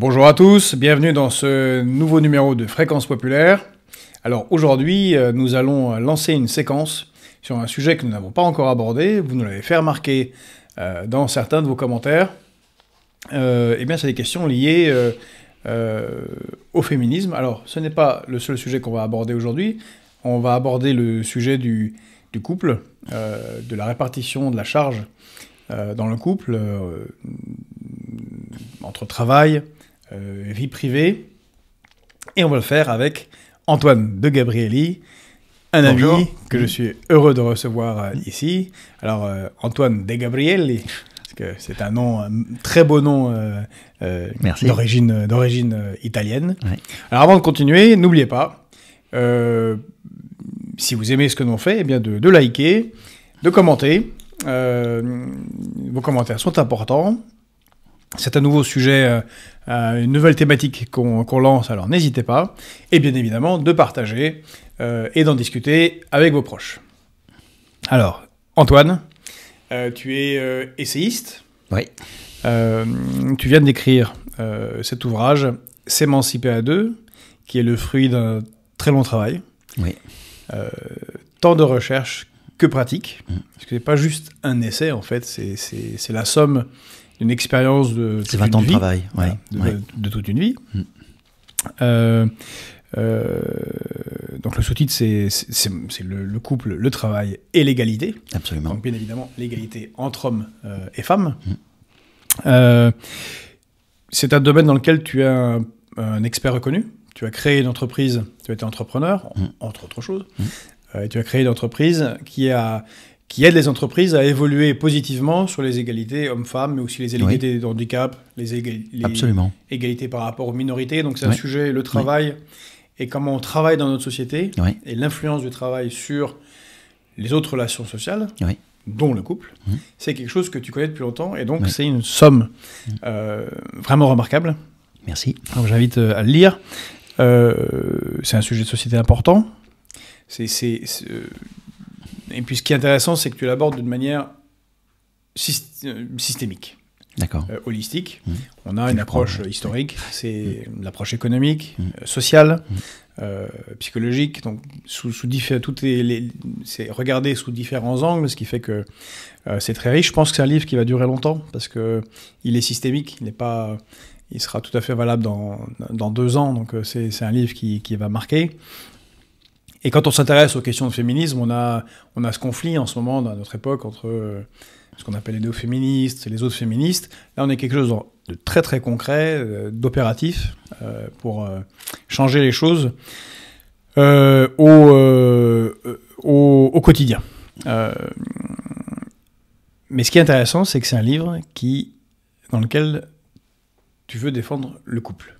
Bonjour à tous, bienvenue dans ce nouveau numéro de Fréquence Populaire. Alors aujourd'hui, euh, nous allons euh, lancer une séquence sur un sujet que nous n'avons pas encore abordé. Vous nous l'avez fait remarquer euh, dans certains de vos commentaires. eh bien, c'est des questions liées au féminisme. Alors, ce n'est pas le seul sujet qu'on va aborder aujourd'hui. On va aborder le sujet du couple, de la répartition de la charge dans le couple, entre travail, euh, vie privée. Et on va le faire avec Antoine de Gabrielli, un ami que je suis heureux de recevoir euh, ici. Alors, euh, Antoine de Gabrielli, c'est un nom, très beau nom d'origine, italienne. Alors avant de continuer, n'oubliez pas, si vous aimez ce que l'on fait, eh bien de, de, liker, de commenter. vos commentaires sont importants. C'est un nouveau sujet, euh, euh, une nouvelle thématique qu'on lance, alors n'hésitez pas. Et bien évidemment, de partager euh, et d'en discuter avec vos proches. Alors, Antoine, tu es essayiste. Oui. tu viens d'écrire cet ouvrage, S'émanciper à deux, qui est le fruit d'un très long travail. Oui. tant de recherche que pratique. Mm. Parce que ce n'est pas juste un essai, en fait, c'est la somme une expérience de. C'est 20 ans de travail, de, toute une vie. Mm. Euh, euh, donc le sous-titre, c'est le, couple, le travail et l'égalité. Absolument. Donc bien évidemment, l'égalité entre hommes euh, et femmes. Mm. c'est un domaine dans lequel tu es un, expert reconnu. Tu as créé une entreprise, tu as été entrepreneur, mm. entre autres choses. et tu as créé une entreprise qui a qui aide les entreprises à évoluer positivement sur les égalités hommes-femmes, mais aussi les égalités handicap, les, égalités, par rapport aux minorités. Donc c'est un sujet, le travail et comment on travaille dans notre société et l'influence du travail sur les autres relations sociales, dont le couple. C'est quelque chose que tu connais depuis longtemps et donc c'est une somme euh, vraiment remarquable. Merci. Donc j'invite euh, à le lire. Euh, c'est un sujet de société important. C'est et puis ce qui est intéressant, c'est que tu l'abordes d'une manière euh, systémique. D'accord. Euh, holistique. Mmh. On a une approche historique, c'est mmh. l'approche économique, mmh. euh, sociale, psychologique. Donc, sous, sous les, c'est regardé sous différents angles, ce qui fait que c'est très riche. Je pense que c'est un livre qui va durer longtemps parce que il est systémique. Il n'est pas, il sera tout à fait valable dans, deux ans. Donc, c'est un livre qui, qui va marquer. Et quand on s'intéresse aux questions de féminisme, on a, on a ce conflit en ce moment, dans notre époque, entre euh, ce qu'on appelle les deux féministes et les autres féministes. Là, on est quelque chose de très très concret, euh, d'opératif, euh, pour changer les choses au, au, au, quotidien. mais ce qui est intéressant, c'est que c'est un livre qui, dans lequel tu veux défendre le couple.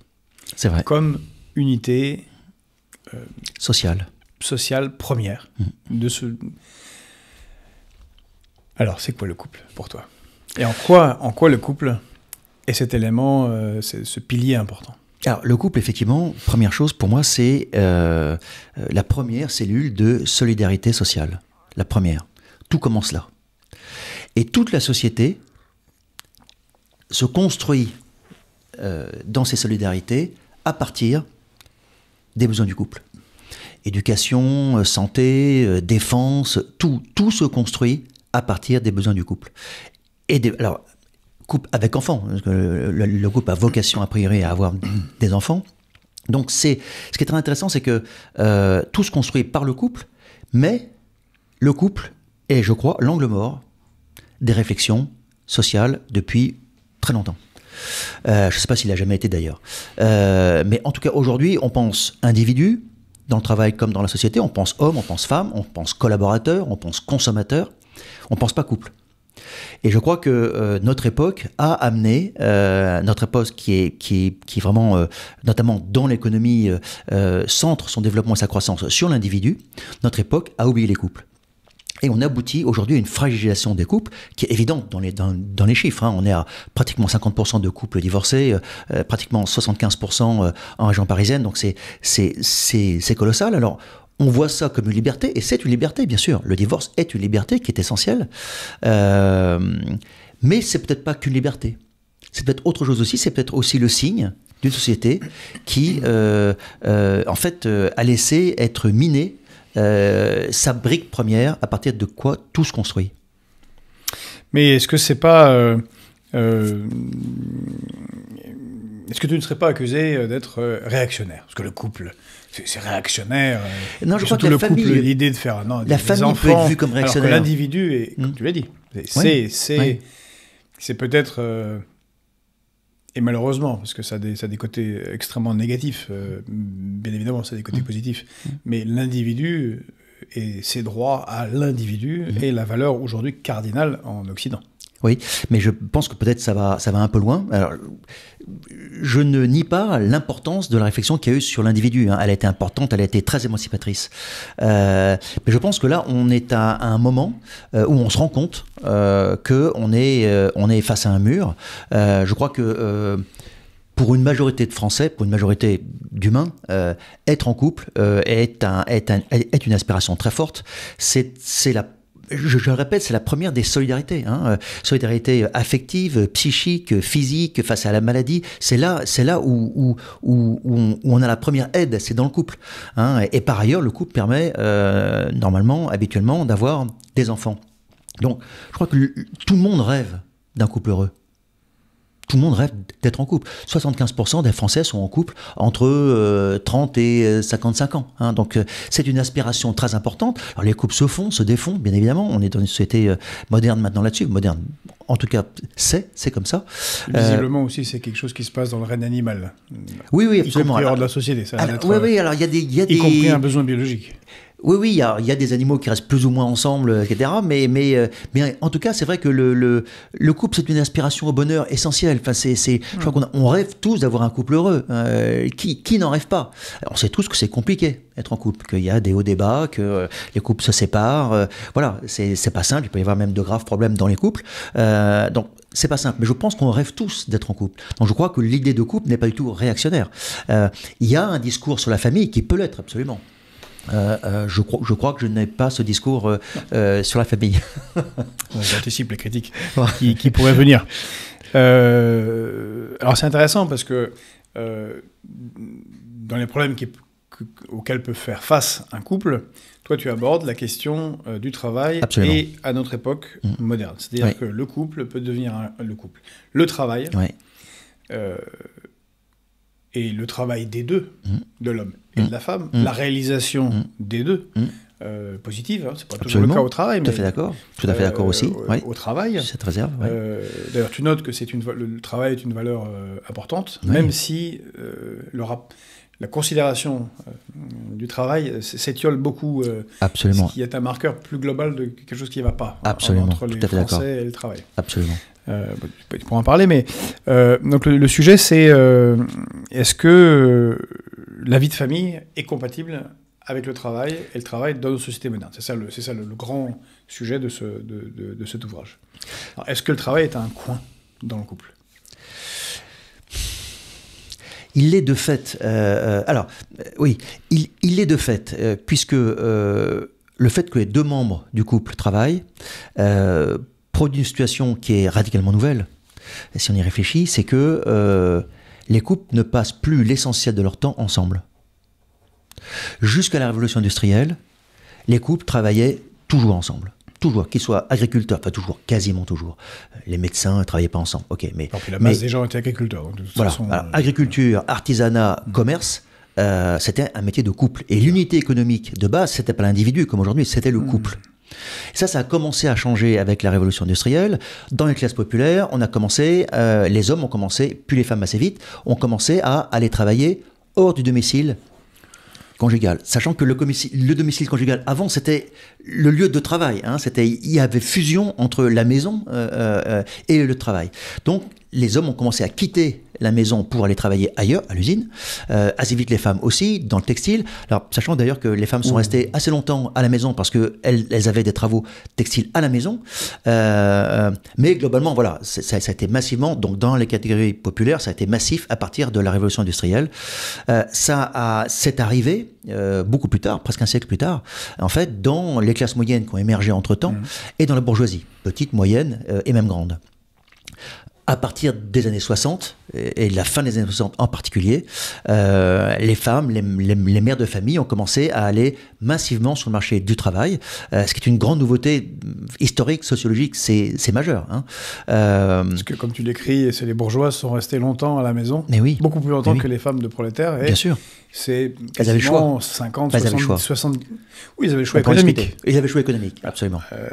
C'est vrai. Comme unité sociale sociale première. Mhm. De ce... Alors, c'est quoi le couple pour toi Et en quoi, en quoi le couple est cet élément, euh, ce pilier important alors, le couple, effectivement, première chose pour moi, c'est euh, euh, la première cellule de solidarité sociale. La première. Tout commence là. Et toute la société se construit dans ces solidarités à partir des besoins du couple éducation, euh, santé, euh, défense, tout, tout se construit à partir des besoins du couple. Et alors, couple avec enfants, parce que le, couple a vocation a priori à avoir des enfants. Donc c'est ce qui est très intéressant, c'est que euh, tout se construit par le couple, mais le couple est, je crois, l'angle mort des réflexions sociales depuis très longtemps. je ne sais pas s'il a jamais été d'ailleurs. mais en tout cas, aujourd'hui, on pense individu, dans le travail comme dans la société, on pense homme, on pense femme, on pense collaborateur, on pense consommateur, on pense pas couple. Et je crois que euh, notre époque a amené, euh, notre époque qui est, qui, qui vraiment, euh, notamment dans l'économie, centre son développement et sa croissance sur l'individu, notre époque a oublié les couples. Et on aboutit aujourd'hui à une fragilisation des couples qui est évidente dans les, dans, dans les chiffres. Hein. On est à pratiquement 50% de couples divorcés, euh, euh, pratiquement 75% euh, en région parisienne, donc c'est colossal. Alors, on voit ça comme une liberté, et c'est une liberté, bien sûr. Le divorce est une liberté qui est essentielle, mais c'est peut-être pas qu'une liberté. C'est peut-être autre chose aussi, c'est peut-être aussi le signe d'une société qui, en fait, a laissé être minée euh, sa brique première à partir de quoi tout se construit. Mais est-ce que c'est pas. Euh, euh, est-ce que tu ne serais pas accusé d'être réactionnaire Parce que le couple, c'est réactionnaire. Non, je crois que le couple, l'idée de faire. Non, la famille peut être vue comme réactionnaire. l'individu, et comme hmm. tu l'as dit, c'est. peut-être et malheureusement, parce que ça a des, côtés extrêmement négatifs, euh, bien évidemment, ça a des côtés mmh. positifs, mmh. mais l'individu et ses droits à l'individu mmh. est la valeur aujourd'hui cardinale en Occident. Oui, mais je pense que peut-être ça va, ça va un peu loin. Alors, je ne nie pas l'importance de la réflexion qu'il y a eu sur l'individu. Hein. Elle a été importante, elle a été très émancipatrice. Euh, mais je pense que là, on est à, un moment euh, où on se rend compte euh, qu'on est, face à un mur. je crois que pour une majorité de Français, pour une majorité d'humains, être en couple est, une aspiration très forte. C'est la je, je, répète, c'est la première des solidarités. Hein. Euh, solidarité euh, affective, euh, psychique, physique, face à la maladie. C'est là, c'est là où, où, où, on a la première aide, c'est dans le couple. Hein. Et, et, par ailleurs, le couple permet euh, normalement, habituellement, d'avoir des enfants. Donc, je crois que tout le monde rêve d'un couple heureux tout le monde rêve d'être en couple. 75% des Français sont en couple entre 30 euh, et 55 euh, ans. Hein. Donc euh, c'est une aspiration très importante. Alors les couples se font, se défont, bien évidemment. On est dans une société moderne maintenant là-dessus. Moderne, en tout cas, c'est, c'est comme ça. Visiblement aussi, c'est quelque chose qui se passe dans le règne animal. Oui, oui, absolument. Y compris hors de la société. Ça oui, oui, alors il y a des... Y a compris un besoin biologique. Oui, oui, il y, a des animaux qui restent plus ou moins ensemble, etc. Mais, euh, mais, en tout cas, c'est vrai que le, couple, c'est une inspiration au bonheur essentielle. Enfin, c'est, je crois qu'on on rêve tous d'avoir un couple heureux. Euh, qui, n'en rêve pas On sait tous que c'est compliqué être en couple, qu'il y a des hauts débats, que euh, les couples se séparent. voilà, c'est, pas simple. Il peut y avoir même de graves problèmes dans les couples. donc, c'est pas simple, mais je pense qu'on rêve tous d'être en couple. Donc je crois que l'idée de couple n'est pas du tout réactionnaire. Il y a un discours sur la famille qui peut l'être, absolument. Euh, euh, je, crois, je, crois que je n'ai pas ce discours euh, sur la famille. J'anticipe les critiques qui, qui pourraient venir. alors c'est intéressant parce que dans les problèmes qui, auxquels peut faire face un couple, toi tu abordes la question du travail et à notre époque mm. moderne. C'est-à-dire que le couple peut devenir le couple. Le travail, oui et le travail des deux, mmh. de l'homme et mmh. de la femme, mmh. la réalisation des deux. Euh, positive, hein. c'est pas toujours le cas au travail. Tout à fait d'accord, tout à fait d'accord euh, aussi. Au travail. Cette réserve. Euh, d'ailleurs, tu notes que c'est une le travail est une valeur importante, même si le la considération du travail s'étiole beaucoup. Absolument. Ce qui est un marqueur plus global de quelque chose qui ne va pas. Absolument. entre fait Français et le travail. Absolument euh, pour en parler, mais euh, donc le, sujet c'est euh, est-ce que euh, la vie de famille est compatible avec le travail et le travail dans nos sociétés modernes C'est ça, le, ça le, grand sujet de, ce, de, de, cet ouvrage. Est-ce que le travail est un coin dans le couple il l'est de fait. alors, oui, il, il est de fait, puisque le fait que les deux membres du couple travaillent produit une situation qui est radicalement nouvelle, si on y réfléchit, c'est que euh, les couples ne passent plus l'essentiel de leur temps ensemble. Jusqu'à la révolution industrielle, les couples travaillaient toujours ensemble. Toujours, qu'ils soient agriculteurs, pas toujours, quasiment toujours. Les médecins ne travaillaient pas ensemble. Ok, mais, puis la base des gens étaient agriculteurs. Euh, agriculture, artisanat, hmm. commerce, euh, c'était un métier de couple. Et l'unité économique de base, c'était pas l'individu comme aujourd'hui, c'était le hmm. couple ça, ça a commencé à changer avec la révolution industrielle. Dans les classes populaires, on a commencé, euh, les hommes ont commencé, puis les femmes assez vite, ont commencé à aller travailler hors du domicile conjugal. Sachant que le, domicile conjugal, avant, c'était le lieu de travail. Hein, c'était, il y avait fusion entre la maison euh, euh, et le travail. Donc, les hommes ont commencé à quitter la maison pour aller travailler ailleurs, à l'usine, euh, assez vite les femmes aussi, dans le textile. Alors, sachant d'ailleurs que les femmes sont restées assez longtemps à la maison parce qu'elles elles avaient des travaux textiles à la maison. Euh, mais globalement, voilà, ça, a été massivement, donc dans les catégories populaires, ça a été massif à partir de la révolution industrielle. Euh, ça a, c'est arrivé beaucoup plus tard, presque un siècle plus tard, en fait, dans les classes moyennes qui ont émergé entre-temps et dans la bourgeoisie, petite, moyenne et même grande à partir des années 60, et, la fin des années 60 en particulier, euh, les femmes, les, mères de famille ont commencé à aller massivement sur le marché du travail, euh, ce qui est une grande nouveauté historique, sociologique, c'est majeur. Hein. Euh, Parce que comme tu l'écris, les bourgeois sont restés longtemps à la maison, beaucoup plus longtemps que les femmes de prolétaires. Bien sûr c'est quasiment choix. 50, 60... Oui, ils avaient le choix économique. Ils avaient le choix économique, absolument. Euh,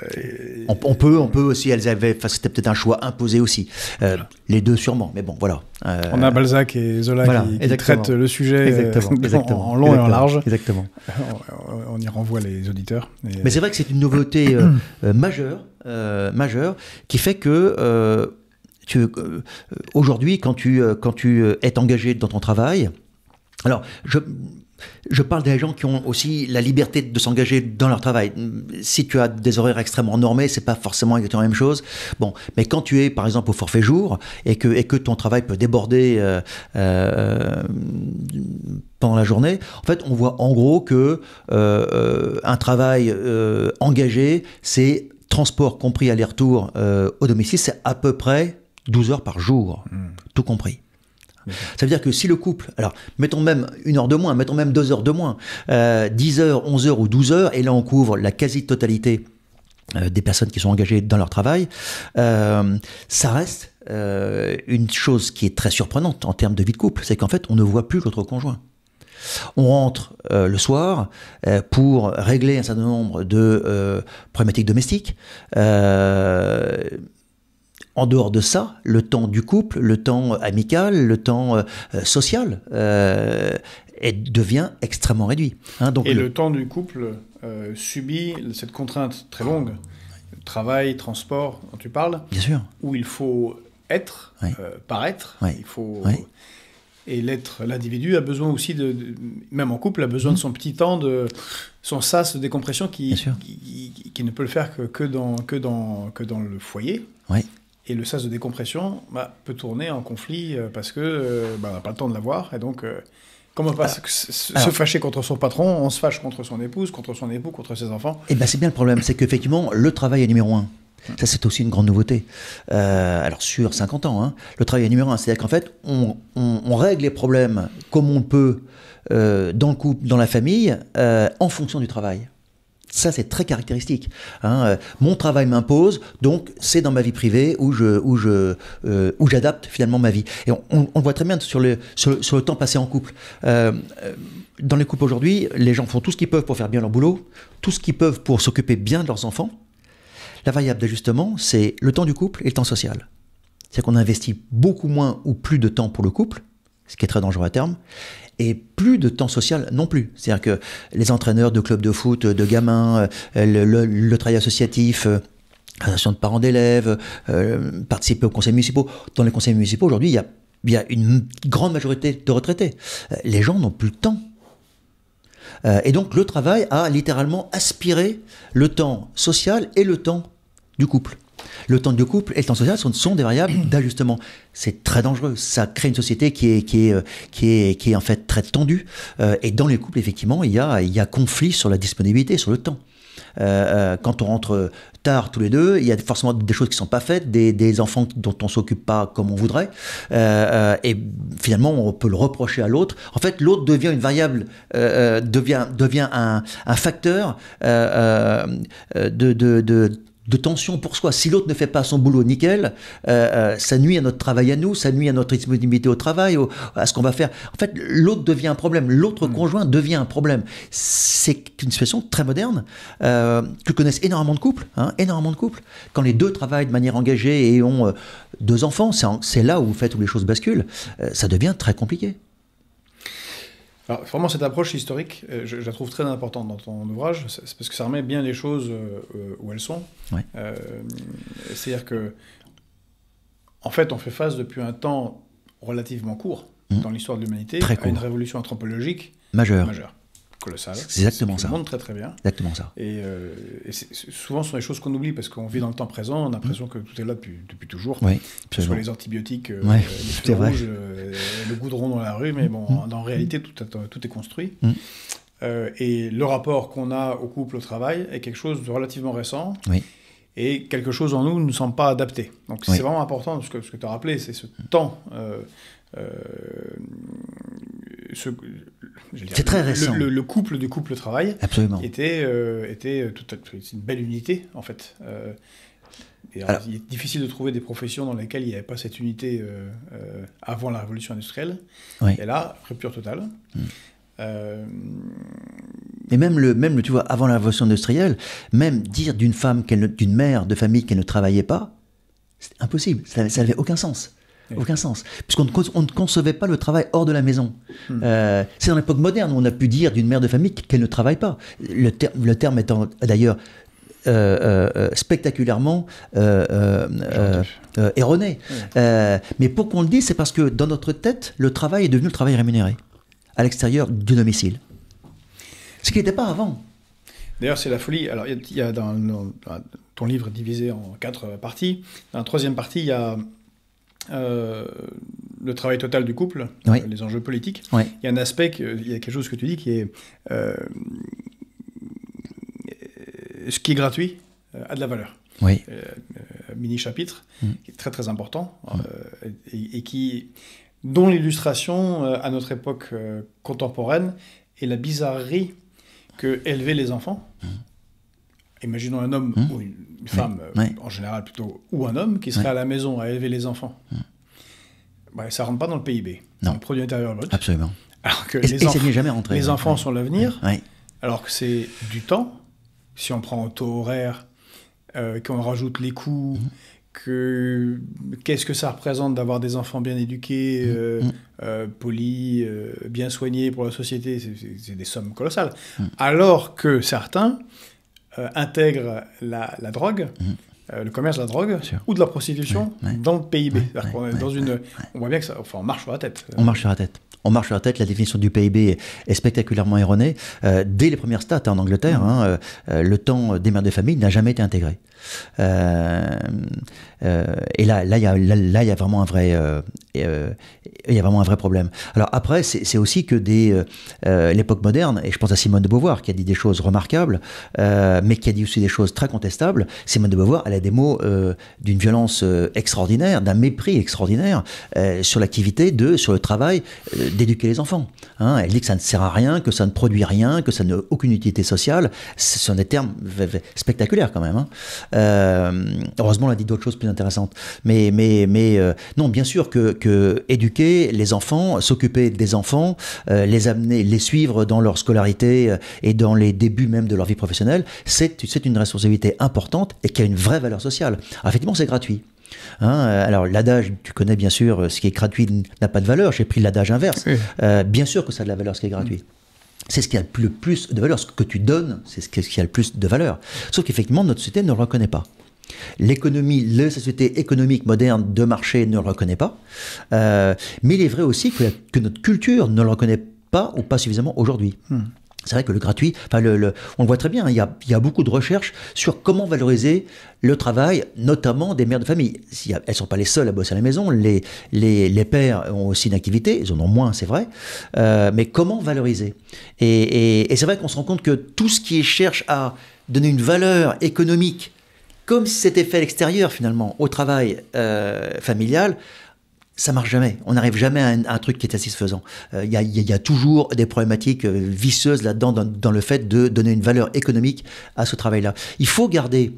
on, peut, on peut aussi, elles avaient, c'était peut-être un choix imposé aussi. Euh, les deux sûrement, mais bon, voilà. Euh, on a Balzac et Zola qui, traitent le sujet en, long et en large. Exactement. On, y renvoie les auditeurs. Mais c'est vrai que c'est une nouveauté majeure, majeure, qui fait que aujourd'hui, quand tu, quand tu es engagé dans ton travail, alors, je, je parle des gens qui ont aussi la liberté de s'engager dans leur travail. Si tu as des horaires extrêmement normés, c'est pas forcément exactement la même chose. Bon, mais quand tu es par exemple au forfait jour et que, et que ton travail peut déborder euh, euh, pendant la journée, en fait, on voit en gros que euh, un travail engagé, c'est transport compris aller-retour au domicile, c'est à peu près 12 heures par jour, hmm. tout compris. Ça veut dire que si le couple, alors mettons même une heure de moins, mettons même deux heures de moins, euh, dix 10 heures, 11 heures ou 12 heures, et là on couvre la quasi-totalité euh, des personnes qui sont engagées dans leur travail, euh, ça reste une chose qui est très surprenante en termes de vie de couple, c'est qu'en fait on ne voit plus l'autre conjoint. On rentre le soir pour régler un certain nombre de problématiques domestiques en dehors de ça, le temps du couple, le temps amical, le temps euh, social euh, devient extrêmement réduit. Hein. donc et le... temps du couple euh, subit cette contrainte très ah. longue, travail, transport, dont tu parles, où il faut être, paraître, il faut... Et l'être, l'individu a besoin aussi de, même en couple, a besoin de son petit temps de son sas de décompression qui, ne peut le faire que, dans, que, dans, que dans le foyer. Et le sas de décompression bah, peut tourner en conflit euh, parce que euh, bah, n'a pas le temps de l'avoir. Et donc, euh, comment pas ah. se, fâcher contre son patron On se fâche contre son épouse, contre son époux, contre ses enfants. Et eh ben c'est bien le problème, c'est qu'effectivement, le travail est numéro un. Hum. Ça, c'est aussi une grande nouveauté. alors, sur 50 ans, hein, le travail est numéro un. C'est-à-dire qu'en fait, on, règle les problèmes comme on peut dans le couple, dans la famille, en fonction du travail. Ça, c'est très caractéristique. Hein. Euh, mon travail m'impose, donc c'est dans ma vie privée où je, où je, euh, où j'adapte finalement ma vie. Et on, on, voit très bien sur le, sur, le temps passé en couple. Euh, dans les couples aujourd'hui, les gens font tout ce qu'ils peuvent pour faire bien leur boulot, tout ce qu'ils peuvent pour s'occuper bien de leurs enfants. La variable d'ajustement, c'est le temps du couple et le temps social. C'est-à-dire qu'on investit beaucoup moins ou plus de temps pour le couple ce qui est très dangereux à terme. Et plus de temps social non plus. C'est-à-dire que les entraîneurs de clubs de foot, euh, de gamins, euh, le, travail associatif, euh, l'association de parents d'élèves, participer aux conseils municipaux. Dans les conseils municipaux, aujourd'hui, il, y a, une grande majorité de retraités. Les gens n'ont plus le temps. et donc, le travail a littéralement aspiré le temps social et le temps du couple. Le temps de couple et le temps social sont, des variables d'ajustement. C'est très dangereux. Ça crée une société qui est, qui est, euh, qui est, en fait très tendue. Euh, et dans les couples, effectivement, il y a, il y conflit sur la disponibilité, sur le temps. Euh, quand on rentre tard tous les deux, il y a forcément des choses qui ne sont pas faites, des, enfants dont on ne s'occupe pas comme on voudrait, et finalement on peut le reprocher à l'autre. En fait, l'autre devient une variable, devient devient un, facteur de, de de tension pour soi. Si l'autre ne fait pas son boulot nickel, euh, euh, ça nuit à notre travail à nous, ça nuit à notre disponibilité au travail, à ce qu'on va faire. En fait, l'autre devient un problème, l'autre mm. conjoint devient un problème. C'est une situation très moderne euh, que connaissent énormément de couples, hein, énormément de couples. Quand les deux travaillent de manière engagée et ont deux enfants, c'est là où vous faites où les choses basculent. ça devient très compliqué. Alors, vraiment, cette approche historique, euh, je, la trouve très importante dans ton ouvrage, parce que ça remet bien les choses euh, euh, où elles sont. C'est-à-dire que, en fait, on fait face depuis un temps relativement court mmh. dans l'histoire de l'humanité à une révolution anthropologique majeure exactement ça. Le très très bien. Exactement ça. Et, euh, souvent, ce sont des choses qu'on oublie parce qu'on vit dans le temps présent, on a l'impression que tout est là depuis, depuis toujours. Oui, que ce soit les antibiotiques, euh, euh, le goudron dans la rue, mais bon, mm. en, réalité, tout, est, tout est construit. Mm. et le rapport qu'on a au couple, au travail, est quelque chose de relativement récent. Oui et quelque chose en nous ne nous semble pas adapté. Donc c'est vraiment important, ce que, ce que tu as rappelé, c'est ce temps euh, c'est très récent. Le, couple du couple travail Absolument. était, euh, était tout une belle unité en fait. Euh, il est difficile de trouver des professions dans lesquelles il n'y avait pas cette unité avant la révolution industrielle. Et là, rupture totale. Hmm. Et même le, même le, tu vois, avant la révolution industrielle, même dire d'une femme, qu'elle, d'une mère de famille qu'elle ne travaillait pas, c'est impossible. Ça n'avait aucun sens. Aucun sens. Puisqu'on ne, ne, concevait pas le travail hors de la maison. Hmm. Euh, c'est dans l'époque moderne où on a pu dire d'une mère de famille qu'elle ne travaille pas. Le, le terme étant d'ailleurs euh, euh, spectaculairement erroné. mais pour qu'on le dise, c'est parce que dans notre tête, le travail est devenu le travail rémunéré, à l'extérieur du domicile. Ce qui n'était pas avant. D'ailleurs, c'est la folie. Alors, il y a dans, dans, ton livre divisé en quatre parties. Dans la troisième partie, il y a euh, le travail total du couple, euh, les enjeux politiques, il y a un aspect, il y a quelque chose que tu dis qui est euh, ce qui est gratuit a de la valeur. Oui. mini chapitre mm. qui est très très important mm. et, qui dont l'illustration à notre époque contemporaine est la bizarrerie que élever les enfants. Mm imaginons un homme hein ou une femme, en général plutôt, ou un homme qui serait à la maison à élever les enfants, hein bah, ça ne rentre pas dans le PIB, non. le produit intérieur brut. Absolument. Alors que les, jamais les hein. enfants sont l'avenir, alors que c'est du temps, si on prend un taux horaire, euh, qu'on rajoute les coûts, mmh. que qu'est-ce que ça représente d'avoir des enfants bien éduqués, mmh. Euh, mmh. Euh, polis, bien soignés pour la société, c'est des sommes colossales. Alors que certains euh, intègre la, drogue, mhm. euh, le commerce de la drogue ou de la prostitution dans le PIB. on, dans une, voit bien que ça, enfin, on marche sur la tête. On marche sur la tête. On marche sur la tête, la définition du PIB est, spectaculairement erronée. Euh, dès les premières stats hein, en Angleterre, mm. hein, le temps des mères de famille n'a jamais été intégré. Euh, euh, et là, là, il y a, là, vraiment un vrai, euh, il y a vraiment un vrai problème. Alors après, c'est aussi que des, l'époque moderne, et je pense à Simone de Beauvoir qui a dit des choses remarquables, mais qui a dit aussi des choses très contestables. Simone de Beauvoir, elle a des mots d'une violence extraordinaire, d'un mépris extraordinaire sur l'activité de, sur le travail d'éduquer les enfants. Hein. elle dit que ça ne sert à rien, que ça ne produit rien, que ça n'a aucune utilité sociale. Ce sont des termes spectaculaires quand même. Hein. Euh, heureusement, on a dit d'autres choses plus intéressantes. Mais, mais, mais euh, non, bien sûr que, éduquer les enfants, s'occuper des enfants, euh, les amener, les suivre dans leur scolarité et dans les débuts même de leur vie professionnelle, c'est une responsabilité importante et qui a une vraie valeur sociale. effectivement, c'est gratuit. Hein, alors l'adage, tu connais bien sûr, ce qui est gratuit n'a pas de valeur. J'ai pris l'adage inverse. bien sûr que ça a de la valeur ce qui est gratuit c'est ce qui a le plus de valeur. Ce que tu donnes, c'est ce qui a le plus de valeur. Sauf qu'effectivement, notre société ne le reconnaît pas. L'économie, la société économique moderne de marché ne le reconnaît pas. Euh, mais il est vrai aussi que, notre culture ne le reconnaît pas ou pas suffisamment aujourd'hui. Hmm. C'est vrai que le gratuit, le, on le voit très bien, hein, il y, a, beaucoup de recherches sur comment valoriser le travail, notamment des mères de famille. Elles ne sont pas les seules à bosser à la maison, les, pères ont aussi une activité, ils en ont moins, c'est vrai, euh, mais comment valoriser Et, c'est vrai qu'on se rend compte que tout ce qui cherche à donner une valeur économique, comme si c'était fait à l'extérieur finalement, au travail euh, familial, ça marche jamais. On n'arrive jamais à un, truc qui est satisfaisant. Euh, il y, a, toujours des problématiques euh, vicieuses là-dedans dans, le fait de donner une valeur économique à ce travail-là. Il faut garder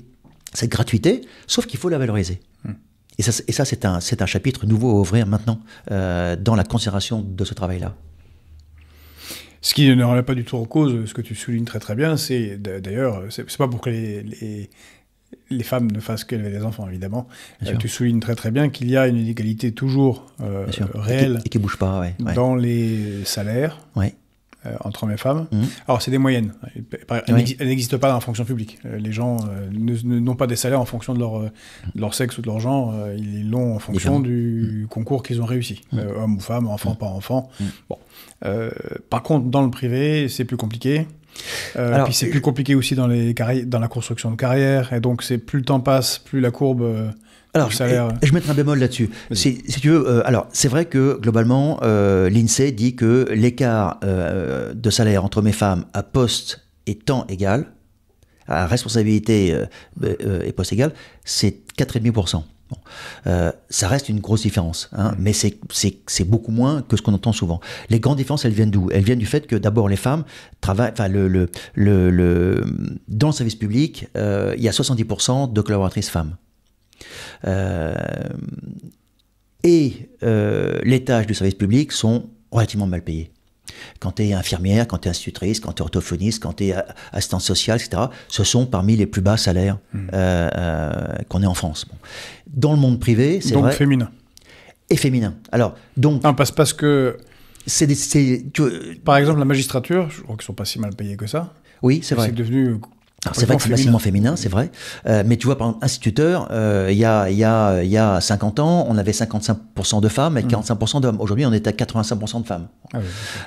cette gratuité, sauf qu'il faut la valoriser. Hmm. Et ça, ça c'est un, un, chapitre nouveau à ouvrir maintenant euh, dans la considération de ce travail-là. Ce qui ne relève pas du tout en cause, ce que tu soulignes très très bien, c'est d'ailleurs, c'est pas pour que les les femmes ne fassent qu'élever des enfants, évidemment. Euh, tu soulignes très très bien qu'il y a une inégalité toujours euh, réelle et qui, bouge pas, dans les salaires, euh, entre hommes et femmes. Mhm. Alors, c'est des moyennes. Elles n'existent pas dans la fonction publique. Euh, les gens euh, n'ont pas des salaires en fonction de leur, leur sexe ou de leur genre. Ils l'ont en fonction du mhm. concours qu'ils ont réussi. Mhm. homme ou femme, enfant, pas enfant. Bon. par contre, dans le privé, c'est plus compliqué. Alors, puis c'est plus compliqué aussi dans, les dans la construction de carrière. Et donc, plus le temps passe, plus la courbe alors, eh, je, mettrai un bémol là-dessus. Si, euh, alors c'est vrai que globalement, euh, l'INSEE dit que l'écart euh, de salaire entre mes femmes à poste et temps égal, à responsabilité et poste égal, c'est 4,5%. ça reste une grosse différence, hein, mais c'est beaucoup moins que ce qu'on entend souvent. Les grandes différences, elles viennent d'où Elles viennent du fait que d'abord les femmes travaillent, enfin le, le, dans le service public, il y a 70% de collaboratrices femmes. Euh, et euh, les tâches du service public sont relativement mal payées. Quand tu es infirmière, quand tu es institutrice, quand tu es orthophoniste, quand tu es assistante sociale, etc., ce sont parmi les plus bas salaires mmh. euh, qu'on ait en France. Bon. Dans le monde privé, c'est vrai. féminin. Et féminin. Alors, donc. parce, parce que. C'est Par exemple, la magistrature, je crois qu'ils sont pas si mal payés que ça. Oui, c'est vrai. C'est devenu c'est vrai que c'est facilement féminin, c'est vrai. Euh, mais tu vois, par exemple, instituteur, euh, il y, a, y, a, y a 50 ans, on avait 55% de femmes et 45% mmh. d'hommes. Aujourd'hui, on est à 85% de femmes. Ah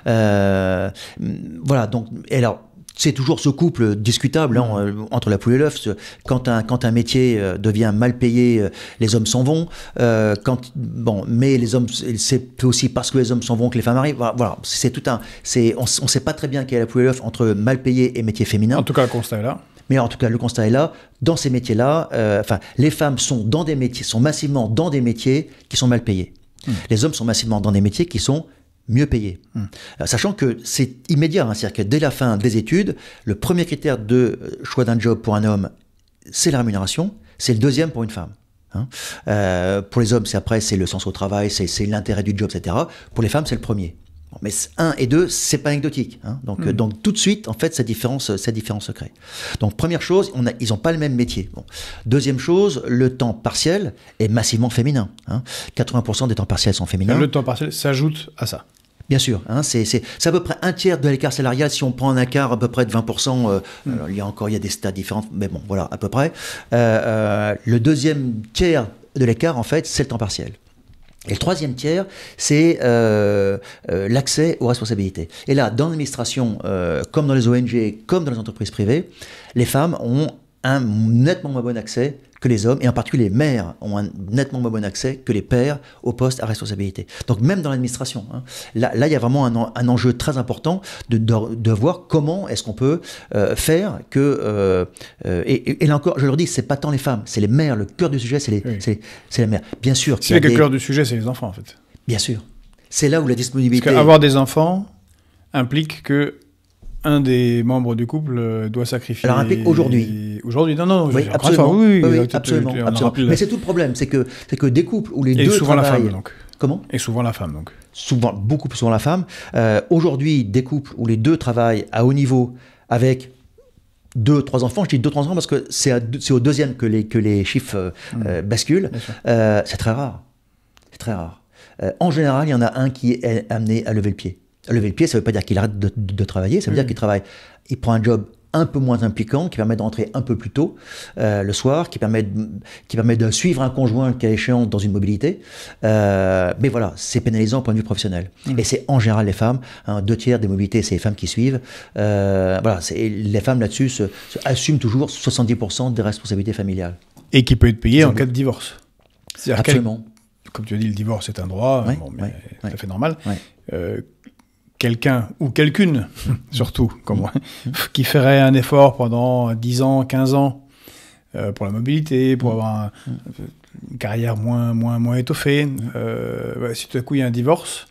euh, voilà, donc, et alors, c'est toujours ce couple discutable hein, euh, entre la poule et l'œuf. Quand un, métier euh, devient mal payé, euh, les hommes s'en vont. mais les hommes, c'est aussi parce que les hommes s'en vont que les femmes arrivent. Voilà, c'est tout un. on ne sait pas très bien quelle est la poule et l'œuf entre mal payé et métier féminin. En tout cas, le constat est là. Mais en tout cas, le constat est là. Dans ces métiers-là, enfin, les femmes sont dans des métiers, sont massivement dans des métiers qui sont mal payés. Hmm. Les hommes sont massivement dans des métiers qui sont mieux payé. Hmm. Euh, sachant que c'est immédiat, hein, c'est-à-dire que dès la fin des études, le premier critère de euh, choix d'un job pour un homme, c'est la rémunération, c'est le deuxième pour une femme. Hein. Euh, pour les hommes, c'est après, c'est le sens au travail, c'est l'intérêt du job, etc. Pour les femmes, c'est le premier. mais un et deux, c'est pas anecdotique. Hein. Hmm. Donc, tout de suite, en fait, cette différence, différence se crée. Donc première chose, on a, ils n'ont pas le même métier. Deuxième chose, le temps partiel est massivement féminin. 80% des temps partiels sont féminins. Le temps partiel s'ajoute à ça. Bien sûr, hein, c'est à peu près un tiers de l'écart salarial si on prend un écart à peu près de 20%. Euh, mm. il y a encore il y a des stades différents, mais bon, voilà, à peu près. Euh, euh, le deuxième tiers de l'écart, en fait, c'est le temps partiel. Et le troisième tiers, c'est l'accès aux responsabilités. Et là, dans l'administration, comme dans les ONG, comme dans les entreprises privées, les femmes ont un nettement moins bon accès que les hommes, et en particulier les mères, ont un nettement moins bon accès que les pères aux postes à responsabilité. Donc même dans l'administration, hein, là, il y a vraiment un, enjeu très important de, de, voir comment est-ce qu'on peut euh, faire que... Euh, euh, et, là encore, je leur dis, c'est pas tant les femmes, c'est les mères, le cœur du sujet, c'est les, les mères. Bien sûr. C'est que le cœur du sujet, c'est les enfants, en fait. Bien sûr. C'est là où la disponibilité... Parce qu'avoir des enfants implique que un des membres du couple euh, doit sacrifier. Alors, pic aujourd'hui. Aujourd'hui, non, non, oui, absolument. Oui, oui, absolument. Mais c'est tout le problème, c'est que, c'est que des couples où les Et deux souvent La femme, donc. Comment Et souvent la femme, donc. Souvent, beaucoup plus souvent la femme. Euh, aujourd'hui, des couples où les deux travaillent à haut niveau avec deux, trois enfants. Je dis deux, trois enfants parce que c'est, au deuxième que les, que les chiffres euh, hmm. basculent. c'est très rare. C'est très rare. en général, il y en a un qui est amené à lever le pied. Lever le pied, ça ne veut pas dire qu'il arrête de, travailler, ça veut dire mm. qu'il travaille. Il prend un job un peu moins impliquant, qui permet de rentrer un peu plus tôt euh, le soir, qui permet, de, qui permet de suivre un conjoint qui est échéant dans une mobilité. Euh, mais voilà, c'est pénalisant au point de vue professionnel. mais mm. Et c'est en général les femmes. Hein, deux tiers des mobilités, c'est les femmes qui suivent. Euh, voilà, les femmes là-dessus se, assument toujours 70% des responsabilités familiales. Et qui peut être payé en cas de divorce. Absolument. comme tu as dit, le divorce est un droit, tout à fait normal. Euh, quelqu'un ou quelqu'une, surtout, comme qui ferait un effort pendant 10 ans, 15 ans euh, pour la mobilité, pour mm. avoir une carrière moins, moins, moins étoffée. Mm. Euh, bah, si tout à coup il y a un divorce,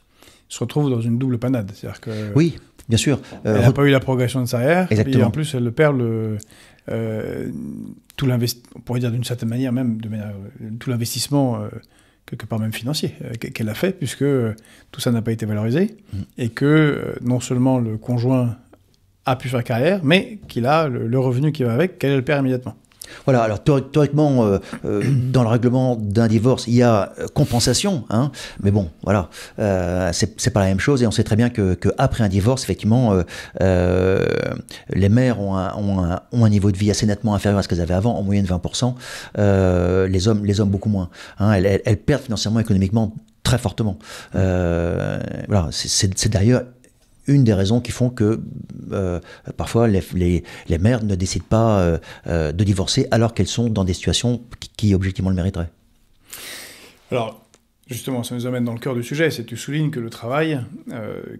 il se retrouve dans une double panade. C'est-à-dire que. Oui, bien sûr. elle n'a euh, pas eu la progression de sa carrière. Et en plus, elle perd le. tout l'investissement, on pourrait dire d'une certaine manière même, de tout l'investissement quelque part même financier, euh, qu'elle a fait, puisque euh, tout ça n'a pas été valorisé, mm. et que euh, non seulement le conjoint a pu faire carrière, mais qu'il a le, revenu qui va avec, qu'elle perd immédiatement. Voilà, alors théoriquement, euh, euh, dans le règlement d'un divorce, il y a euh, compensation, hein, mais bon, voilà, c'est pas la même chose et on sait très bien que, après un divorce, effectivement, les mères ont un, niveau de vie assez nettement inférieur à ce qu'elles avaient avant, en moyenne 20%, les, hommes, les hommes beaucoup moins. Hein, elles, elles perdent financièrement, économiquement très fortement. voilà, c'est d'ailleurs une des raisons qui font que euh, parfois les, les, les, mères ne décident pas euh, euh, de divorcer alors qu'elles sont dans des situations qui, objectivement le mériteraient. Alors, justement, ça nous amène dans le cœur du sujet, c'est que tu soulignes que le travail,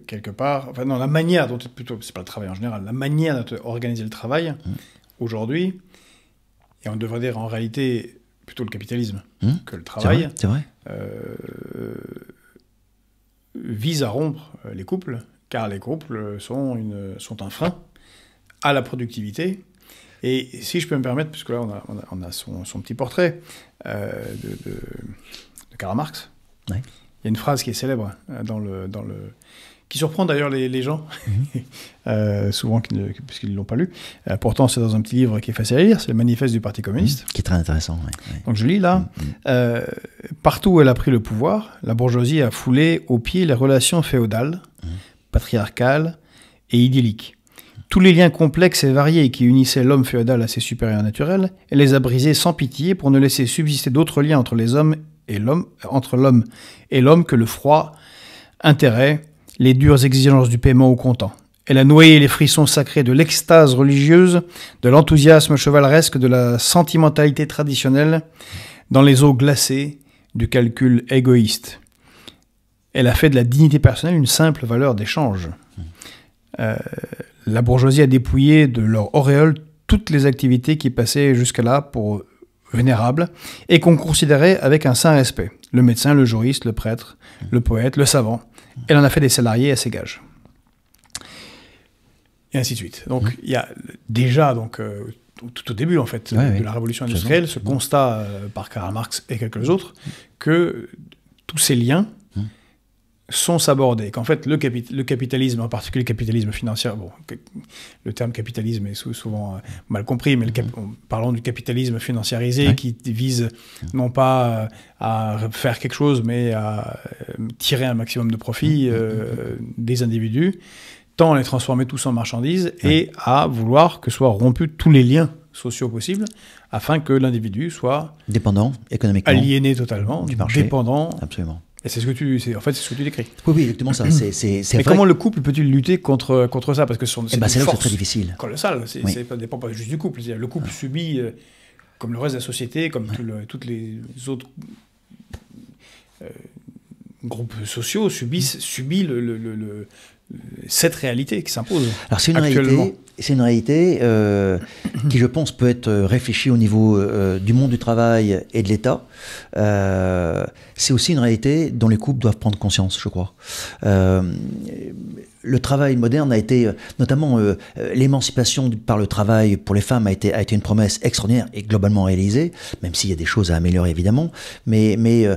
quelque part, enfin non, la manière dont, plutôt, c'est pas le travail en général, la manière d'organiser le travail, mmh. aujourd'hui, et on devrait dire en réalité plutôt le capitalisme mmh. que le travail, c'est vrai, c'est vrai. vise à rompre les couples car les couples euh, sont, un frein à la productivité. Et si je peux me permettre, puisque là on a, son, petit portrait euh, de, Karl Marx, il y a une phrase qui est célèbre euh, dans le, qui surprend d'ailleurs les, gens, mhm. euh, souvent puisqu'ils ne l'ont pas lu. pourtant, c'est dans un petit livre qui est facile à lire, c'est le Manifeste du Parti communiste. Mhm. qui est très intéressant. Donc je lis là, mhm. partout où elle a pris le pouvoir, la bourgeoisie a foulé au pied les relations féodales, patriarcale et idyllique. Tous les liens complexes et variés qui unissaient l'homme féodal à ses supérieurs naturels, elle les a brisés sans pitié pour ne laisser subsister d'autres liens entre les hommes et l'homme, euh, entre l'homme et l'homme que le froid intérêt, les dures exigences du paiement au comptant. Elle a noyé les frissons sacrés de l'extase religieuse, de l'enthousiasme chevaleresque, de la sentimentalité traditionnelle, dans les eaux glacées du calcul égoïste. Elle a fait de la dignité personnelle une simple valeur d'échange. Euh, la bourgeoisie a dépouillé de leur auréole toutes les activités qui passaient jusque-là pour vénérables et qu'on considérait avec un saint respect. Le médecin, le juriste, le prêtre, le poète, le savant. Elle en a fait des salariés à ses gages. Et ainsi de suite. Donc il y a déjà donc, euh, tout au début en fait de la révolution industrielle, ce constat euh, par Karl Marx et quelques autres que tous ces liens sont sabordés, qu'en fait le, le, capitalisme, en particulier le capitalisme financier, bon, le terme capitalisme est souvent euh, mal compris, mais mm-hmm. parlons du capitalisme financiarisé qui vise non pas euh, à faire quelque chose, mais à euh, tirer un maximum de profit mm-hmm. des individus, tant à les transformer tous en marchandises et à vouloir que soient rompus tous les liens sociaux possibles afin que l'individu soit dépendant économiquement, aliéné totalement, du marché, dépendant absolument c'est ce que tu, en fait, c'est ce que tu décris. Oui, oui, exactement ça. C'est, Mais comment le couple peut-il lutter contre contre ça Parce que c'est eh ben, très difficile. Colossal. C'est, oui. ça dépend pas juste du couple. Le couple ah. subit, euh, comme le reste de la société, comme tous toutes les autres euh, groupes sociaux subissent, subit cette réalité qui s'impose. Alors c'est une réalité c'est une réalité euh, qui, je pense, peut être réfléchie au niveau euh, du monde du travail et de l'État. Euh, c'est aussi une réalité dont les couples doivent prendre conscience, je crois. le travail moderne a été, notamment l'émancipation par le travail pour les femmes a été, a été une promesse extraordinaire et globalement réalisée, même s'il y a des choses à améliorer évidemment. Mais, mais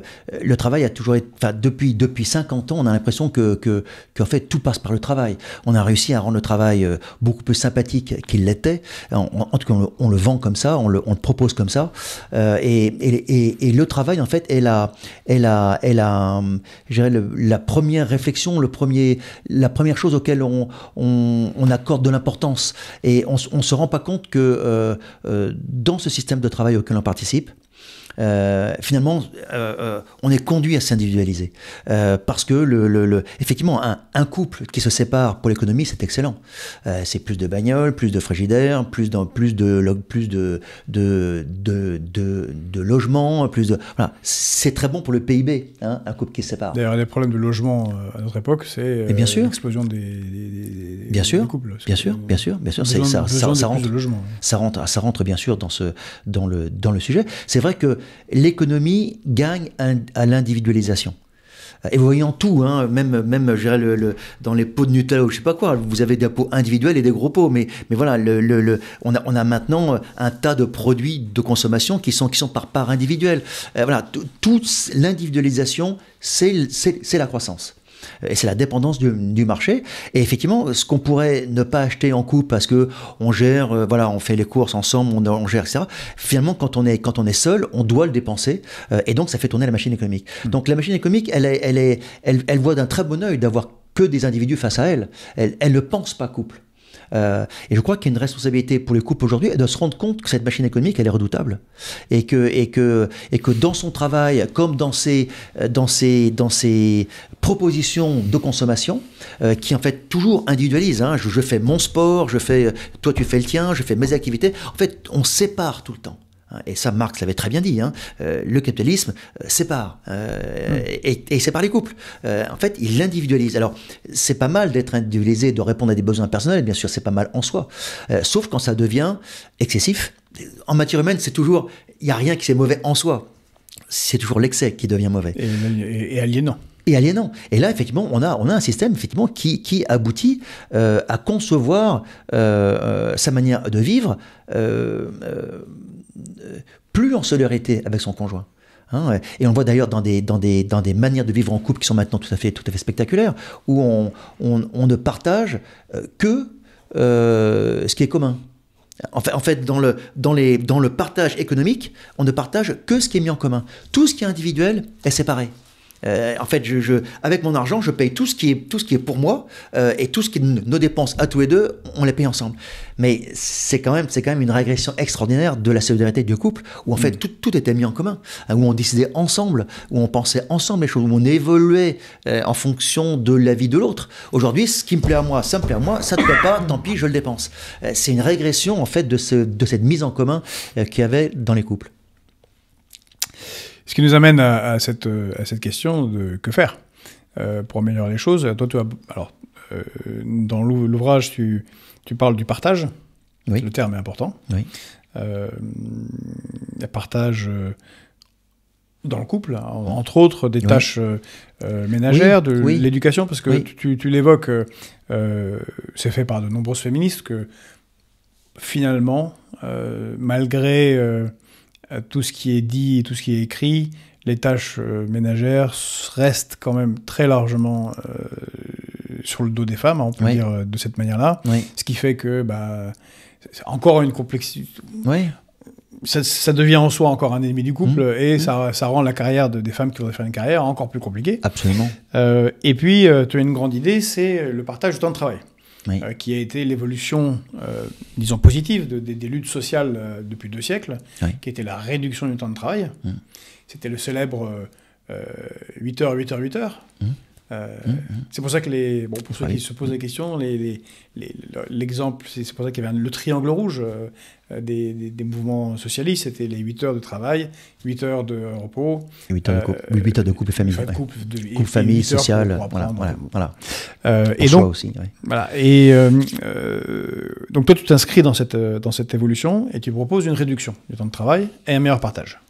le travail a toujours été, enfin depuis, depuis 50 ans, on a l'impression que, que, fait tout passe par le travail. On a réussi à rendre le travail beaucoup plus sympathique qu'il l'était. En, tout cas, on le, vend comme ça, on le, propose comme ça. Euh, et, le travail, en fait, est la, est la, est la, la première réflexion, le premier, la première chose auquel on, accorde de l'importance. Et on ne se rend pas compte que euh, euh, dans ce système de travail auquel on participe, euh, finalement, euh, euh, on est conduit à s'individualiser. parce que, le, effectivement, un, couple qui se sépare pour l'économie, c'est excellent. c'est plus de bagnoles, plus de frigidaires, plus, dans, plus, de, plus de, de, de, de, logement logements, plus de. Voilà. C'est très bon pour le PIB, hein, un couple qui se sépare. D'ailleurs, les problèmes de logement à notre époque, c'est l'explosion des, des, des, bien sûr, couples. Bien sûr, bien sûr, bien sûr. ça, ça, ça, rentre, ça, rentre, ça rentre bien sûr dans, ce, dans, le, dans le sujet. C'est vrai que l'économie gagne à l'individualisation. Et voyons tout, hein, même, même dans les pots de Nutella ou je sais pas quoi, vous avez des pots individuels et des gros pots. Mais, voilà, on, a, maintenant un tas de produits de consommation qui sont, par part individuelle. Euh, voilà, toute l'individualisation, c'est la croissance et c'est la dépendance du, marché. Et effectivement, ce qu'on pourrait ne pas acheter en couple parce que on gère, euh, voilà, on fait les courses ensemble, on, gère, etc. Finalement, quand on est seul, on doit le dépenser, euh, et donc ça fait tourner la machine économique. Hmm. Donc la machine économique, elle elle voit d'un très bon œil d'avoir que des individus face à elle. Elle, elle ne pense pas couple. Euh, et je crois qu'il y a une responsabilité pour les couples aujourd'hui de se rendre compte que cette machine économique, elle est redoutable. Et que, et que, et que dans son travail, comme dans ses, dans ses, dans ses propositions de consommation, euh, qui en fait toujours individualise, hein. je, je, fais mon sport, je fais, toi tu fais le tien, je fais mes activités, en fait on sépare tout le temps. Hein, et ça Marx l'avait très bien dit, hein. euh, le capitalisme euh, sépare, euh, hmm. et, c'est sépare les couples. en fait, il l'individualise. Alors, c'est pas mal d'être individualisé, de répondre à des besoins personnels, bien sûr, c'est pas mal en soi, sauf quand ça devient excessif. En matière humaine, c'est toujours, il n'y a rien qui c'est mauvais en soi, c'est toujours l'excès qui devient mauvais. et, aliénant et aliénant. Et là, effectivement, on a, on a un système effectivement, qui, qui aboutit à concevoir sa manière de vivre euh, plus en solidarité avec son conjoint. Hein, euh, et on voit d'ailleurs dans des, dans, des, manières de vivre en couple qui sont maintenant tout à fait, tout à fait spectaculaires, où on, ne partage euh, que ce qui est commun. En fait, dans, le, dans, dans le partage économique, on ne partage que ce qui est mis en commun. Tout ce qui est individuel est séparé. Euh, en fait, avec mon argent, je paye tout ce qui est, pour moi euh, et tout ce qui nos dépenses à tous les deux, on les paye ensemble. Mais c'est quand même, une régression extraordinaire de la solidarité du couple où en fait mm. tout, était mis en commun, hein, où on décidait ensemble, où on pensait ensemble les choses, où on évoluait euh, en fonction de la vie de l'autre. Aujourd'hui, ce qui me plaît à moi, ça me plaît à moi, ça te plaît pas, tant pis, je le dépense. c'est une régression en fait de, de cette mise en commun qu'il y avait dans les couples. Ce qui nous amène euh, à, cette, question de que faire euh, pour améliorer les choses. Toi, alors, euh, dans l'ouvrage, tu, tu, parles du partage. Le terme est important. Oui. partage dans le couple, entre autres des tâches ménagères, de l'éducation, parce que tu, l'évoques, c'est fait par de nombreuses féministes que finalement, malgré euh, tout ce qui est dit, et tout ce qui est écrit, les tâches euh, ménagères restent quand même très largement euh, sur le dos des femmes, hein, on peut dire de cette manière-là. Ce qui fait que, bah, encore une complexité. Ça, devient en soi encore un ennemi du couple mmh. et mmh. Ça, rend la carrière des femmes qui voudraient faire une carrière encore plus compliquée. Absolument. et puis, tu as une grande idée, c'est le partage du temps de travail. Euh, qui a été l'évolution, euh, disons, positive des luttes sociales euh, depuis deux siècles, qui était la réduction du temps de travail. Hum. C'était le célèbre 8h, 8h, 8 heures. Hum. Euh, mm-hmm. C'est pour ça que les, bon, pour ceux qui se posent la question, l'exemple, les, c'est pour ça qu'il y avait le triangle rouge euh, euh, des, des, mouvements socialistes, c'était les 8 heures de travail, 8 heures de repos, 8 heures, de, couple, et famille, enfin, famille sociale, voilà, voilà, et donc, aussi, voilà, et donc toi tu t'inscris dans cette dans cette évolution et tu proposes une réduction du temps de travail et un meilleur partage.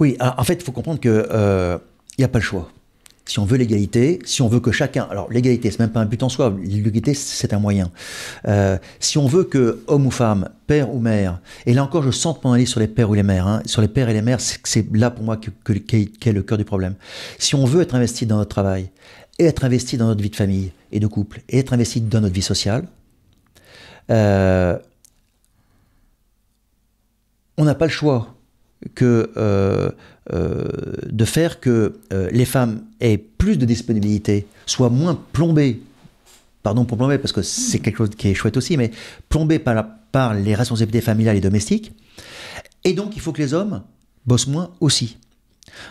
Oui, ah, en fait, il faut comprendre que il n'y a pas le choix si on veut l'égalité, si on veut que chacun, alors l'égalité, c'est même pas un but en soi, l'égalité, c'est un moyen. Euh, si on veut que homme ou femme, père ou mère, et là encore, je centre mon aller sur les pères ou les mères, hein, sur les pères et les mères, c'est là pour moi qu'est que, le cœur du problème. Si on veut être investi dans notre travail, et être investi dans notre vie de famille et de couple, et être investi dans notre vie sociale, euh, on n'a pas le choix que euh, euh, de faire que euh, les femmes aient plus de disponibilité, soient moins plombées, pardon pour plomber parce que c'est quelque chose qui est chouette aussi, mais plombées par, les responsabilités familiales et domestiques. Et donc il faut que les hommes bossent moins aussi.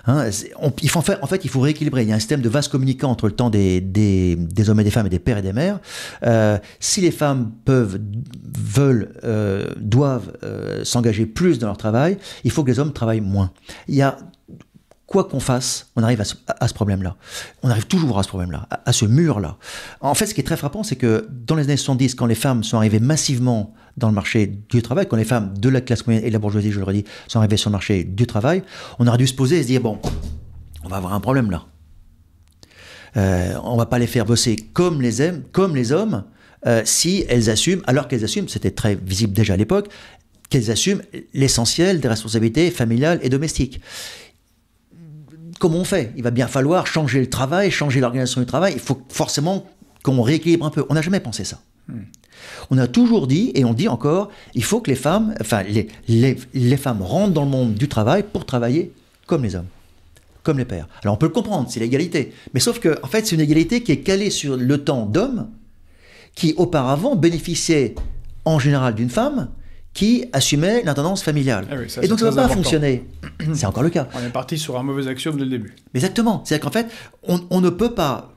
Hein, en, fait, il faut rééquilibrer. Il y a un système de vase communicant entre le temps des, des, hommes et des femmes et des pères et des mères. Euh, si les femmes peuvent, veulent, doivent s'engager plus dans leur travail, il faut que les hommes travaillent moins. Il y a quoi qu'on fasse, on arrive à ce, problème-là. On arrive toujours à ce problème-là, à, ce mur-là. En fait, ce qui est très frappant, c'est que dans les années 70, quand les femmes sont arrivées massivement dans le marché du travail, quand les femmes de la classe moyenne et de la bourgeoisie, je le redis, sont arrivées sur le marché du travail, on aurait dû se poser et se dire, bon, on va avoir un problème là. On euh, on va pas les faire bosser comme les, comme les hommes, euh, si elles assument, alors qu'elles assument, c'était très visible déjà à l'époque, qu'elles assument l'essentiel des responsabilités familiales et domestiques comment on fait. Il va bien falloir changer le travail, changer l'organisation du travail. Il faut forcément qu'on rééquilibre un peu. On n'a jamais pensé ça. Hmm. On a toujours dit, et on dit encore, il faut que les femmes, les, femmes rentrent dans le monde du travail pour travailler comme les hommes comme les pères. Alors on peut le comprendre, c'est l'égalité. Mais sauf que, en fait, c'est une égalité qui est calée sur le temps d'hommes qui auparavant bénéficiaient en général d'une femme qui assumait l'intendance familiale. Ah et donc ça ne va pas fonctionner. C'est encore le cas. On est parti sur un mauvais axiome dès le début. Exactement. C'est-à-dire qu'en fait, on, ne peut pas...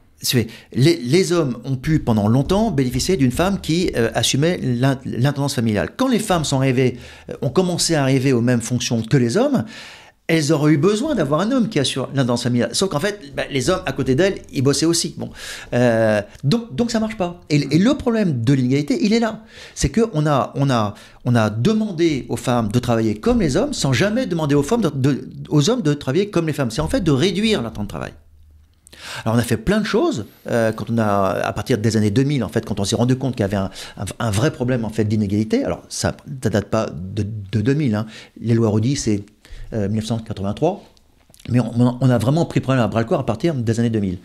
Les, hommes ont pu pendant longtemps bénéficier d'une femme qui euh, assumait l'intendance familiale. Quand les femmes sont arrivées, euh, ont commencé à arriver aux mêmes fonctions que les hommes, elles auraient eu besoin d'avoir un homme qui assure l'un familiale. Sauf qu'en fait, bah, les hommes à côté d'elles, ils bossaient aussi. Bon, euh, donc donc ça marche pas. Et, le problème de l'inégalité, il est là, c'est que on a on a on a demandé aux femmes de travailler comme les hommes, sans jamais demander aux femmes aux hommes de travailler comme les femmes. C'est en fait de réduire leur temps de travail. Alors on a fait plein de choses euh, quand on a à partir des années 2000 en fait quand on s'est rendu compte qu'il y avait un, vrai problème en fait d'inégalité. Alors ça ne date pas de, 2000. Hein. Les lois Rudy c'est 1983. Euh, Mais on, a vraiment pris le problème à bras-le-corps à partir des années 2000.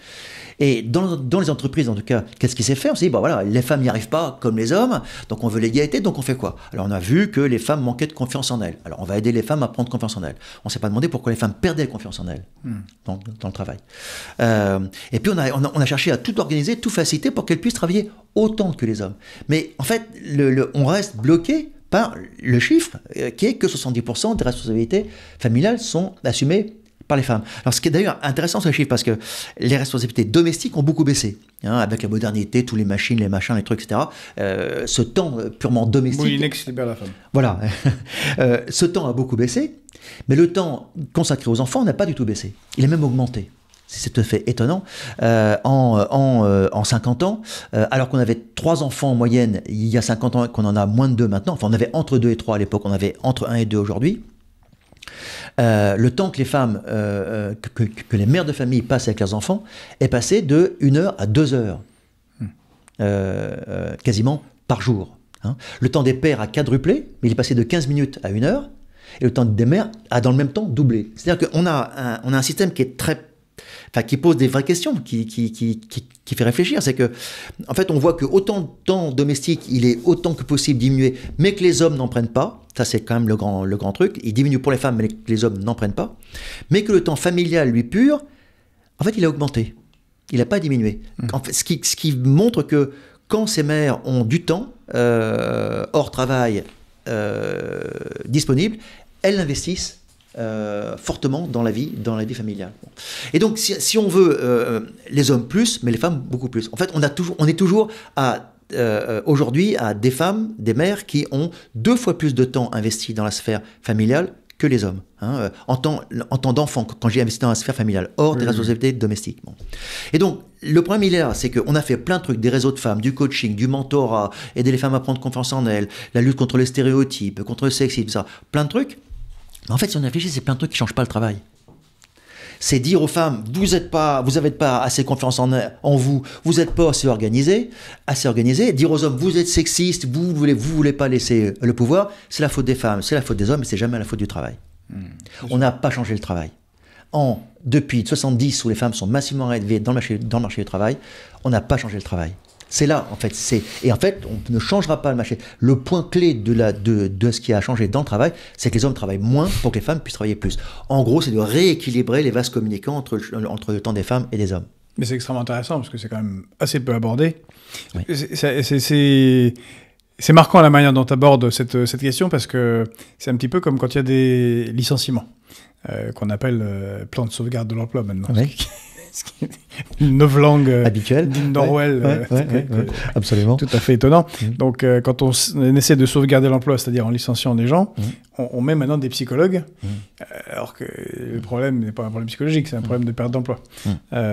Et dans, les entreprises, en tout cas, qu'est-ce qui s'est fait On s'est dit, bah, voilà, les femmes n'y arrivent pas comme les hommes, donc on veut l'égalité, donc on fait quoi Alors on a vu que les femmes manquaient de confiance en elles. Alors on va aider les femmes à prendre confiance en elles. On ne s'est pas demandé pourquoi les femmes perdaient confiance en elles hmm. dans, le travail. Euh, et puis on a, on, a, cherché à tout organiser, tout faciliter pour qu'elles puissent travailler autant que les hommes. Mais en fait, on reste bloqué par le chiffre euh, qui est que 70% des responsabilités familiales sont assumées par les femmes. Alors ce qui est d'ailleurs intéressant ce chiffre parce que les responsabilités domestiques ont beaucoup baissé hein, avec la modernité, tous les machines, les machins, les trucs, etc. Euh, ce temps purement domestique. la femme. Voilà, euh, ce temps a beaucoup baissé, mais le temps consacré aux enfants n'a pas du tout baissé. Il a même augmenté c'est tout à fait étonnant, euh, en, en, euh, en, 50 ans, euh, alors qu'on avait trois enfants en moyenne il y a 50 ans et qu'on en a moins de deux maintenant, enfin on avait entre deux et trois à l'époque, on avait entre un et deux aujourd'hui. le temps que les femmes, que, les mères de famille passent avec leurs enfants, est passé de une heure à deux heures, hmm. quasiment par jour. Hein. Le temps des pères a quadruplé, mais il est passé de 15 minutes à une heure, et le temps des mères a dans le même temps doublé. C'est-à-dire qu'on a, on a un système qui est très enfin qui pose des vraies questions, qui, qui, qui, qui fait réfléchir. C'est que, en fait, on voit que autant de temps domestique, il est autant que possible diminué, mais que les hommes n'en prennent pas. Ça, c'est quand même le grand, le grand truc. Il diminue pour les femmes, mais que les hommes n'en prennent pas. Mais que le temps familial, lui, pur, en fait, il a augmenté. Il n'a pas diminué. Mmh. En ce, qui, ce qui montre que quand ces mères ont du temps euh, hors travail euh, disponible, elles l'investissent euh, fortement dans la vie, dans la vie familiale. Et donc, si, on veut euh, euh, les hommes plus, mais les femmes beaucoup plus. En fait, on, a on est toujours à aujourd'hui à des femmes, des mères qui ont deux fois plus de temps investi dans la sphère familiale que les hommes, hein, en, tant d'enfants quand j'ai investi dans la sphère familiale, hors des responsabilités domestiques. Et donc, le problème, il est là, c'est qu'on a fait plein de trucs, des réseaux de femmes, du coaching, du mentorat, aider les femmes à prendre confiance en elles, la lutte contre les stéréotypes, contre le sexisme, ça, plein de trucs en fait, si on réfléchit, c'est plein de trucs qui changent pas le travail. C'est dire aux femmes, vous pas, vous n'avez pas assez confiance en, vous, vous n'êtes pas assez organisé, assez organisé. Dire aux hommes, vous êtes sexiste, vous voulez, vous voulez pas laisser le pouvoir, c'est la faute des femmes, c'est la faute des hommes, mais c'est jamais la faute du travail. Hmm. on n'a pas changé le travail. En, depuis 70, où les femmes sont massivement élevées dans le marché du travail, on n'a pas changé le travail. C'est là, en fait. C'est et en fait, on ne changera pas le marché. Le point clé de la de, ce qui a changé dans le travail, c'est que les hommes travaillent moins pour que les femmes puissent travailler plus. En gros, c'est de rééquilibrer les vases communicants entre entre le temps des femmes et des hommes. Mais c'est extrêmement intéressant parce que c'est quand même assez peu abordé. C'est c'est marquant la manière dont tu abordes cette, question parce que c'est un petit peu comme quand il y a des licenciements. Euh, qu'on appelle euh, plan de sauvegarde de l'emploi maintenant, oui. une novlangue euh, habituelle d'une Norwell. Euh, absolument. Tout à fait étonnant. Mm. Donc, euh, quand on, essaie de sauvegarder l'emploi, c'est-à-dire en licenciant des gens, mm. on, met maintenant des psychologues, mm. euh, alors que le problème n'est pas un problème psychologique, c'est un problème de perte d'emploi. ah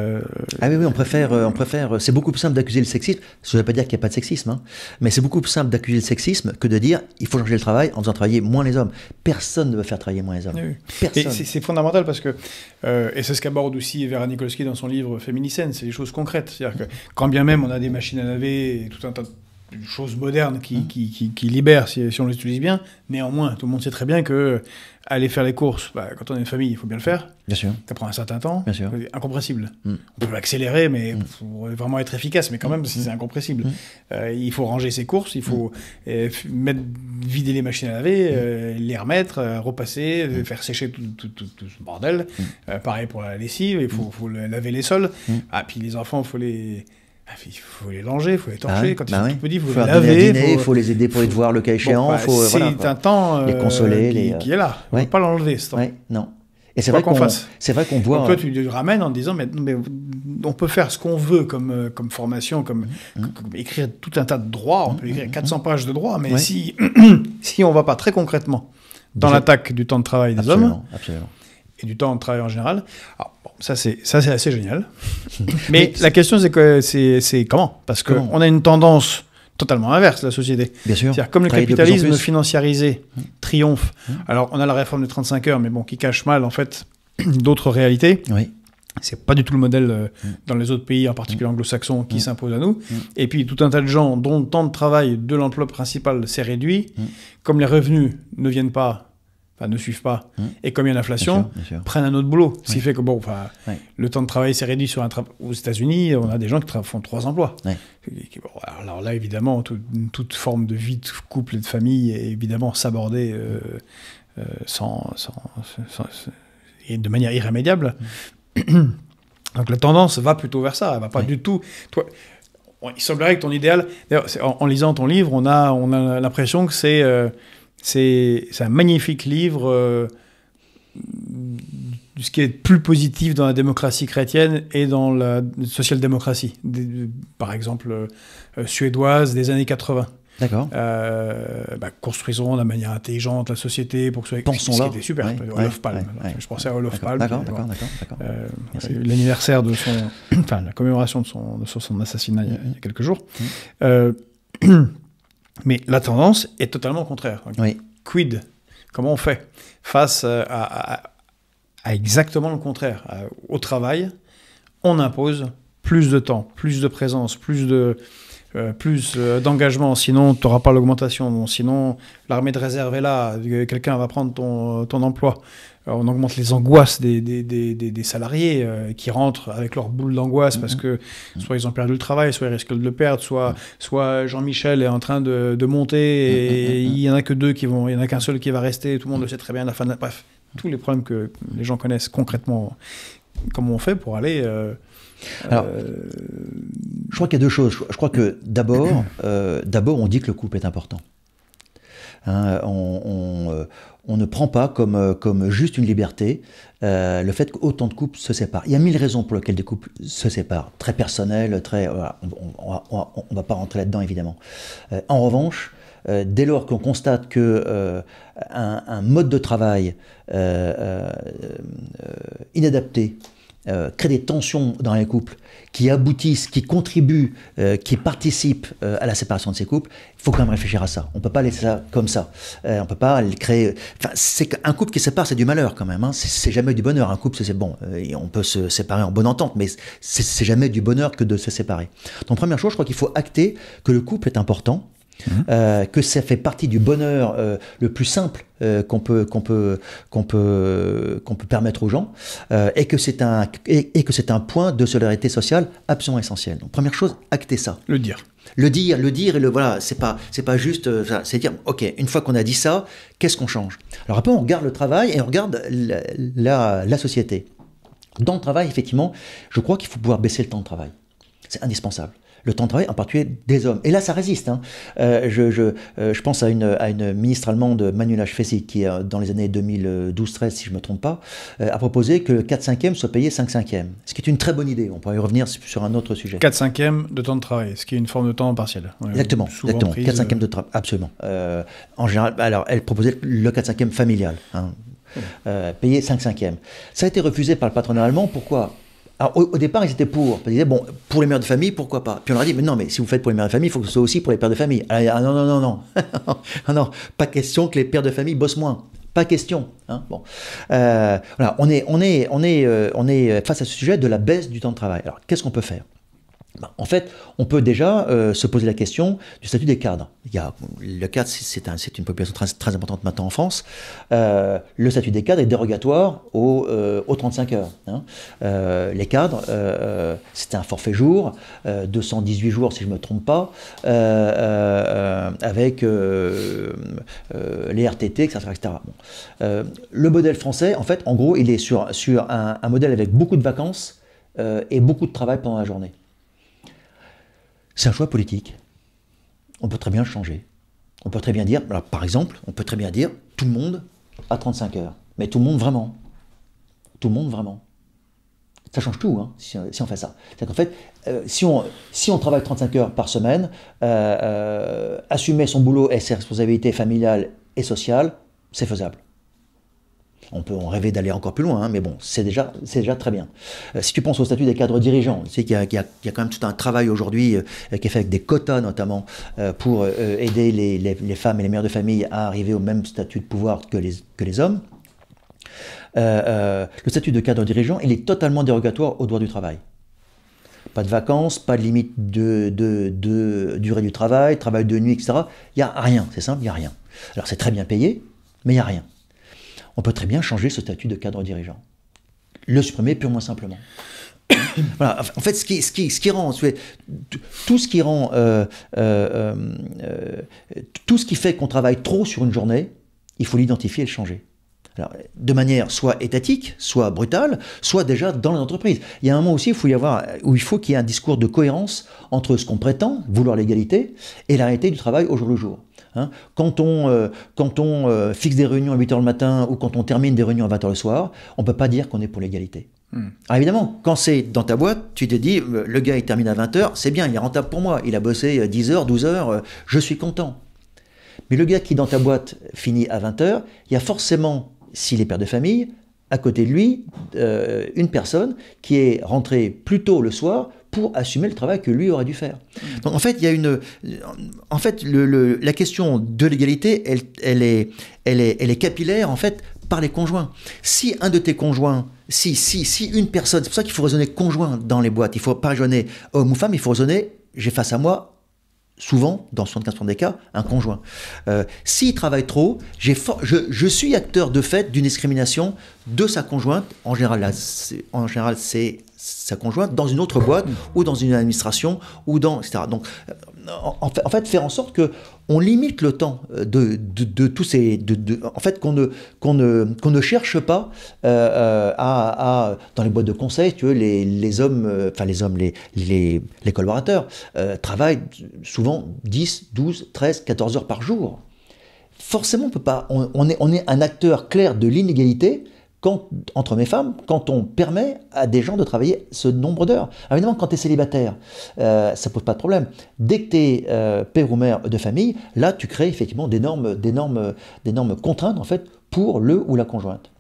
oui, oui, on préfère, on préfère. C'est beaucoup plus simple d'accuser le sexisme. ça ne veut pas dire qu'il n'y a pas de sexisme, hein, mais c'est beaucoup plus simple d'accuser le sexisme que de dire il faut changer le travail en faisant travailler moins les hommes. Personne ne va faire travailler moins les hommes. Eh c'est fondamental parce que et c'est ce qu'aborde aussi Vera Nikolski dans son livre Féminicène, c'est des choses concrètes. C'est-à-dire que quand bien même on a des machines à laver et tout un tas de une chose moderne hein. qui, qui, libère si, si, on l'utilise bien. Néanmoins, tout le monde sait très bien que aller faire les courses, bah, quand on est une famille, il faut bien le faire. Bien sûr. Ça prend un certain temps. Bien sûr. Incompressible. Mm. On peut accélérer, mais pour mm. vraiment être efficace, mais quand même, si mm. c'est incompressible. Euh, il faut ranger ses courses, il faut euh, mettre, vider les machines à laver, euh, les remettre, repasser, faire sécher tout, ce bordel. pareil pour la lessive, il faut, faut laver les sols. Ah, puis les enfants, il faut les bah, il faut les langer, il faut les torcher. Ah quand ils bah sont il faut, les laver. Il faut... les aider pour les voir le cas échéant. Bon, bah, faut, un temps les euh, consoler, qui, les... qui est là. ne euh, pas l'enlever, ce temps. Ouais, non. Et c'est vrai qu'on, c'est vrai qu'on voit. toi, euh, tu le ramènes en disant, mais, mais on peut faire ce qu'on veut comme, formation, mm. comme, écrire tout un tas de droits. On peut mm. écrire 400 mm. pages de droits, mais si, si on ne va pas très concrètement dans l'attaque du temps de travail des absolument, hommes, absolument du temps de travail en général. Ah, ça, c'est, ça, c'est assez génial. Mais la question, c'est, que, c'est, comment Parce qu'on a une tendance totalement inverse, la société. cest comme le capitalisme financiarisé mmh. triomphe, mmh. alors on a la réforme des 35 heures, mais bon, qui cache mal, en fait, d'autres réalités. Oui. C'est pas du tout le modèle euh, mmh. dans les autres pays, en particulier anglo-saxons, qui s'impose à nous. Et puis tout un tas de gens dont le temps de travail de l'emploi principal s'est réduit, comme les revenus ne viennent pas ne suivent pas. Hein et comme il y a l'inflation, prennent un autre boulot. Ce qui fait que bon, enfin, le temps de travail s'est réduit sur un aux États-Unis, on a des gens qui font trois emplois. alors là, évidemment, toute forme de vie de couple et de famille est évidemment s'aborder euh, euh, sans, et de manière irrémédiable. Donc la tendance va plutôt vers ça. Elle va pas du tout. Toi, il semblerait que ton idéal. En, lisant ton livre, on a, on a l'impression que c'est euh, c'est un magnifique livre de euh, ce qui est plus positif dans la démocratie chrétienne et dans la social-démocratie, par exemple euh, euh, suédoise des années 80. D'accord. Bah, construisons de manière intelligente la société pour que ce soit. Pensons qui super. je pensais à Olof Palme. D'accord, d'accord, d'accord. L'anniversaire de son, enfin la commémoration de son, de son assassinat il y a, quelques jours. Mmh. Euh, Mais la tendance est totalement contraire. Quid Comment on fait face euh, à, exactement le contraire euh, Au travail, on impose plus de temps, plus de présence, plus euh, plus d'engagement, sinon tu n'auras pas l'augmentation, sinon l'armée de réserve est là, quelqu'un va prendre ton emploi on augmente les angoisses des, des, des, salariés euh, qui rentrent avec leur boule d'angoisse parce que mm-hmm. soit ils ont perdu le travail, soit ils risquent de le perdre, soit, mm-hmm. soit Jean-Michel est en train de, de monter et mm-hmm. il n'y en a que deux qui vont, il en a qu'un seul qui va rester, tout le monde le sait très bien la fin Bref, tous les problèmes que les gens connaissent concrètement, comment on fait pour aller... Euh, alors, euh, je crois qu'il y a deux choses. Je crois que d'abord, d'abord, on dit que le couple est important. Hein, on, on ne prend pas comme, euh, comme juste une liberté euh, le fait qu'autant de couples se séparent. Il y a mille raisons pour lesquelles des couples se séparent, très personnel, très, on ne va pas rentrer là-dedans évidemment. Euh, en revanche, dès lors qu'on constate que un, mode de travail inadapté euh, crée des tensions dans les couples, qui aboutissent, qui contribuent, euh, qui participent euh, à la séparation de ces couples, il faut quand même réfléchir à ça. On ne peut pas laisser ça comme ça. on ne peut pas créer. c'est un couple qui sépare, c'est du malheur quand même. Hein. C'est jamais du bonheur. Un couple, c'est bon. Et on peut se séparer en bonne entente, mais c'est jamais du bonheur que de se séparer. Donc, première chose, je crois qu'il faut acter que le couple est important Hein euh, que ça fait partie du bonheur euh, le plus simple euh, qu'on peut qu'on peut qu'on peut qu'on peut permettre aux gens et que c'est un et, que c'est un point de solidarité sociale absolument essentiel. Donc première chose, acter ça. Le dire. Le dire, le dire et le voilà, c'est pas c'est pas juste c'est dire OK, une fois qu'on a dit ça, qu'est-ce qu'on change Alors après on regarde le travail et on regarde la société. Dans le travail, effectivement, je crois qu'il faut pouvoir baisser le temps de travail. C'est indispensable le temps de travail, en particulier des hommes. Et là, ça résiste. Hein. Euh, je, je, euh, pense à une, ministre allemande, Manuela Schwesig, qui, euh, dans les années 2012-13, si je ne me trompe pas, a proposé que le 4 5 e soit payé 5 5 e ce qui est une très bonne idée. On pourrait y revenir sur un autre sujet. 4 5 e de temps de travail, ce qui est une forme de temps partiel. Exactement, 4 5 e de travail, absolument. en général, alors, elle proposait le 4 5 e familial. Hein. Euh, payer 5 5 Ça a été refusé par le patronat allemand. Pourquoi alors, au, départ, ils étaient pour. Ils disaient, bon, pour les mères de famille, pourquoi pas Puis on leur a dit, mais non, mais si vous faites pour les mères de famille, il faut que ce soit aussi pour les pères de famille. ah, ah non, non, non, non. non. Pas question que les pères de famille bossent moins. Pas question. Hein, euh, on est, on est, on est, euh, on est euh, face à ce sujet de la baisse du temps de travail. Alors, qu'est-ce qu'on peut faire bah, en fait, on peut déjà euh, se poser la question du statut des cadres. Il y a, le cadre, c'est une population très, importante maintenant en France. Euh, le statut des cadres est dérogatoire euh, aux, 35 heures. Hein. les cadres, c'est un forfait jour, 218 jours si je ne me trompe pas, avec les RTT, etc. le modèle français, en fait, en gros, il est sur, un modèle avec beaucoup de vacances et beaucoup de travail pendant la journée. C'est un choix politique. On peut très bien le changer. On peut très bien dire, par exemple, on peut très bien dire tout le monde à 35 heures. Mais tout le monde vraiment. Tout le monde vraiment. Ça change tout hein, si, on fait ça. cest qu'en fait, euh, si, on, si on travaille 35 heures par semaine, euh, euh, assumer son boulot et ses responsabilités familiales et sociales, c'est faisable. On peut en rêver d'aller encore plus loin, hein, mais bon, c'est déjà, très bien. Euh, si tu penses au statut des cadres dirigeants, tu sais qu'il y, a quand même tout un travail aujourd'hui euh, qui est fait avec des quotas notamment euh, pour aider les, femmes et les mères de famille à arriver au même statut de pouvoir que les, hommes. le statut de cadre dirigeant, il est totalement dérogatoire au droit du travail pas de vacances, pas de limite de, de, durée du travail, travail de nuit, etc. Il n'y a rien, c'est simple, il n'y a rien. Alors c'est très bien payé, mais il n'y a rien on peut très bien changer ce statut de cadre dirigeant. Le supprimer purement simplement. En fait, ce ce qui, ce qui tout ce qui rend, euh, euh, euh, tout ce qui fait qu'on travaille trop sur une journée, il faut l'identifier et le changer. Alors, de manière soit étatique, soit brutale, soit déjà dans les entreprises. Il y a un moment aussi il faut y avoir, où il faut qu'il y ait un discours de cohérence entre ce qu'on prétend, vouloir l'égalité, et la réalité du travail au jour le jour. Hein. Quand on, euh, quand on euh, fixe des réunions à 8h le matin ou quand on termine des réunions à 20h le soir, on ne peut pas dire qu'on est pour l'égalité. Hmm. évidemment, quand c'est dans ta boîte, tu te dis, euh, le gars il termine à 20h, c'est bien, il est rentable pour moi, il a bossé 10h, 12h, je suis content. Mais le gars qui dans ta boîte finit à 20h, il y a forcément, s'il est père de famille, à côté de lui, une personne qui est rentrée plus tôt le soir pour assumer le travail que lui aurait dû faire. Mm. Donc en fait, il y une, en fait, la question de l'égalité, elle, est, elle, elle est capillaire en fait par les conjoints. Si un de tes conjoints, si, si, si une personne, c'est pour ça qu'il faut raisonner conjoint dans les boîtes, il faut pas raisonner homme ou femme, il faut raisonner j'ai face à moi souvent, dans 75% des cas, un conjoint. Euh, s'il travaille trop, je, je, suis acteur de fait d'une discrimination de sa conjointe, en général, en général c'est sa conjointe, dans une autre boîte ou dans une administration ou dans, etc. Donc, euh, en, fait, faire en sorte que on limite le temps euh, de, tous ces, en fait, qu'on ne, cherche pas euh, euh, à, dans les boîtes de conseil, les, hommes, les hommes, les, collaborateurs travaillent souvent 10, 12, 13, 14 heures par jour. Forcément, on peut pas. est, on est un acteur clair de l'inégalité quand, entre mes femmes quand on permet à des gens de travailler ce nombre d'heures. Évidemment, quand tu es célibataire, ça euh, ça pose pas de problème. Dès que tu es euh, père ou mère de famille, là, tu crées effectivement d'énormes, normes contraintes en fait pour le ou la conjointe.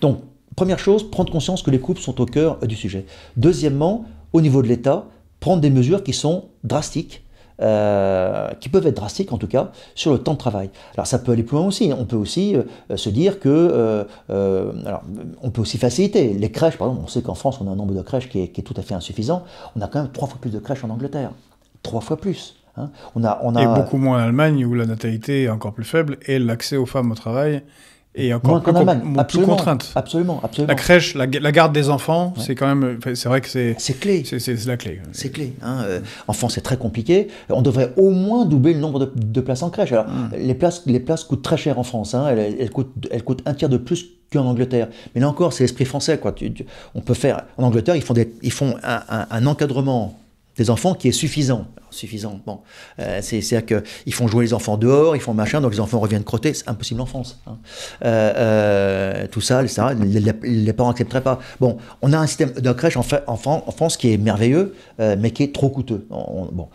Donc, première chose, prendre conscience que les couples sont au cœur du sujet. Deuxièmement, au niveau de l'État, prendre des mesures qui sont drastiques euh, qui peuvent être drastiques en tout cas, sur le temps de travail. Alors ça peut aller plus loin aussi, on peut aussi euh, euh, se dire que, alors, on peut aussi faciliter. Les crèches, par exemple, on sait qu'en France on a un nombre de crèches qui est, tout à fait insuffisant, on a quand même trois fois plus de crèches en Angleterre, trois fois plus. Hein. On a, on a... Et beaucoup moins en Allemagne où la natalité est encore plus faible et l'accès aux femmes au travail et encore moins, plus, Absolument, contrainte. Absolument, La crèche, la, garde des enfants, c'est quand même, c'est vrai que c'est. C'est clé. C'est la clé. C'est clé. Hein. Euh, France, c'est très compliqué. On devrait au moins doubler le nombre de, places en crèche. Alors, hum. les places, les places coûtent très cher en France. Hein. Elles, coûtent, un tiers de plus qu'en Angleterre. Mais là encore, c'est l'esprit français. Quoi. Tu, on peut faire. En Angleterre, ils font, des, ils font un encadrement enfants qui est suffisant. suffisant, bon. Euh, c'est-à-dire qu'ils font jouer les enfants dehors, ils font machin, donc les enfants reviennent crotter. C'est impossible en France. Hein. Euh, euh, tout ça, ça les, parents accepteraient pas. Bon, on a un système de crèche en, fait en France qui est merveilleux, mais qui est trop coûteux. bon,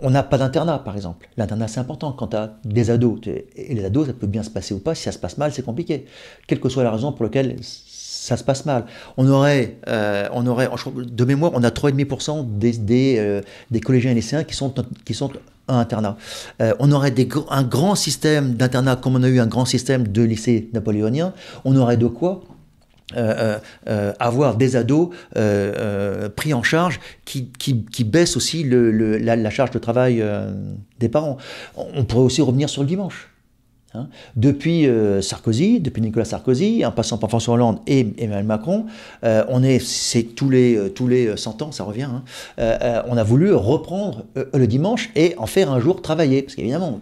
on n'a pas d'internat, par exemple. L'internat, c'est important quand tu as des ados. Et les ados, ça peut bien se passer ou pas. Si ça se passe mal, c'est compliqué. Quelle que soit la raison pour laquelle ça se passe mal. On aurait, euh, on aurait de mémoire, on a 3,5% des, des, euh, des, collégiens et lycéens qui sont, qui sont internat. Euh, on aurait des, un grand système d'internat comme on a eu un grand système de lycée napoléonien. On aurait de quoi avoir des ados pris en charge qui, qui, qui baissent aussi le, le, la, charge de travail des parents. On pourrait aussi revenir sur le dimanche. Hein. Depuis euh, Sarkozy, depuis Nicolas Sarkozy, en passant par François Hollande et Emmanuel Macron, euh, on est, c'est tous les, euh, tous les 100 ans, ça revient, hein, on a voulu reprendre le dimanche et en faire un jour travailler Parce qu'évidemment,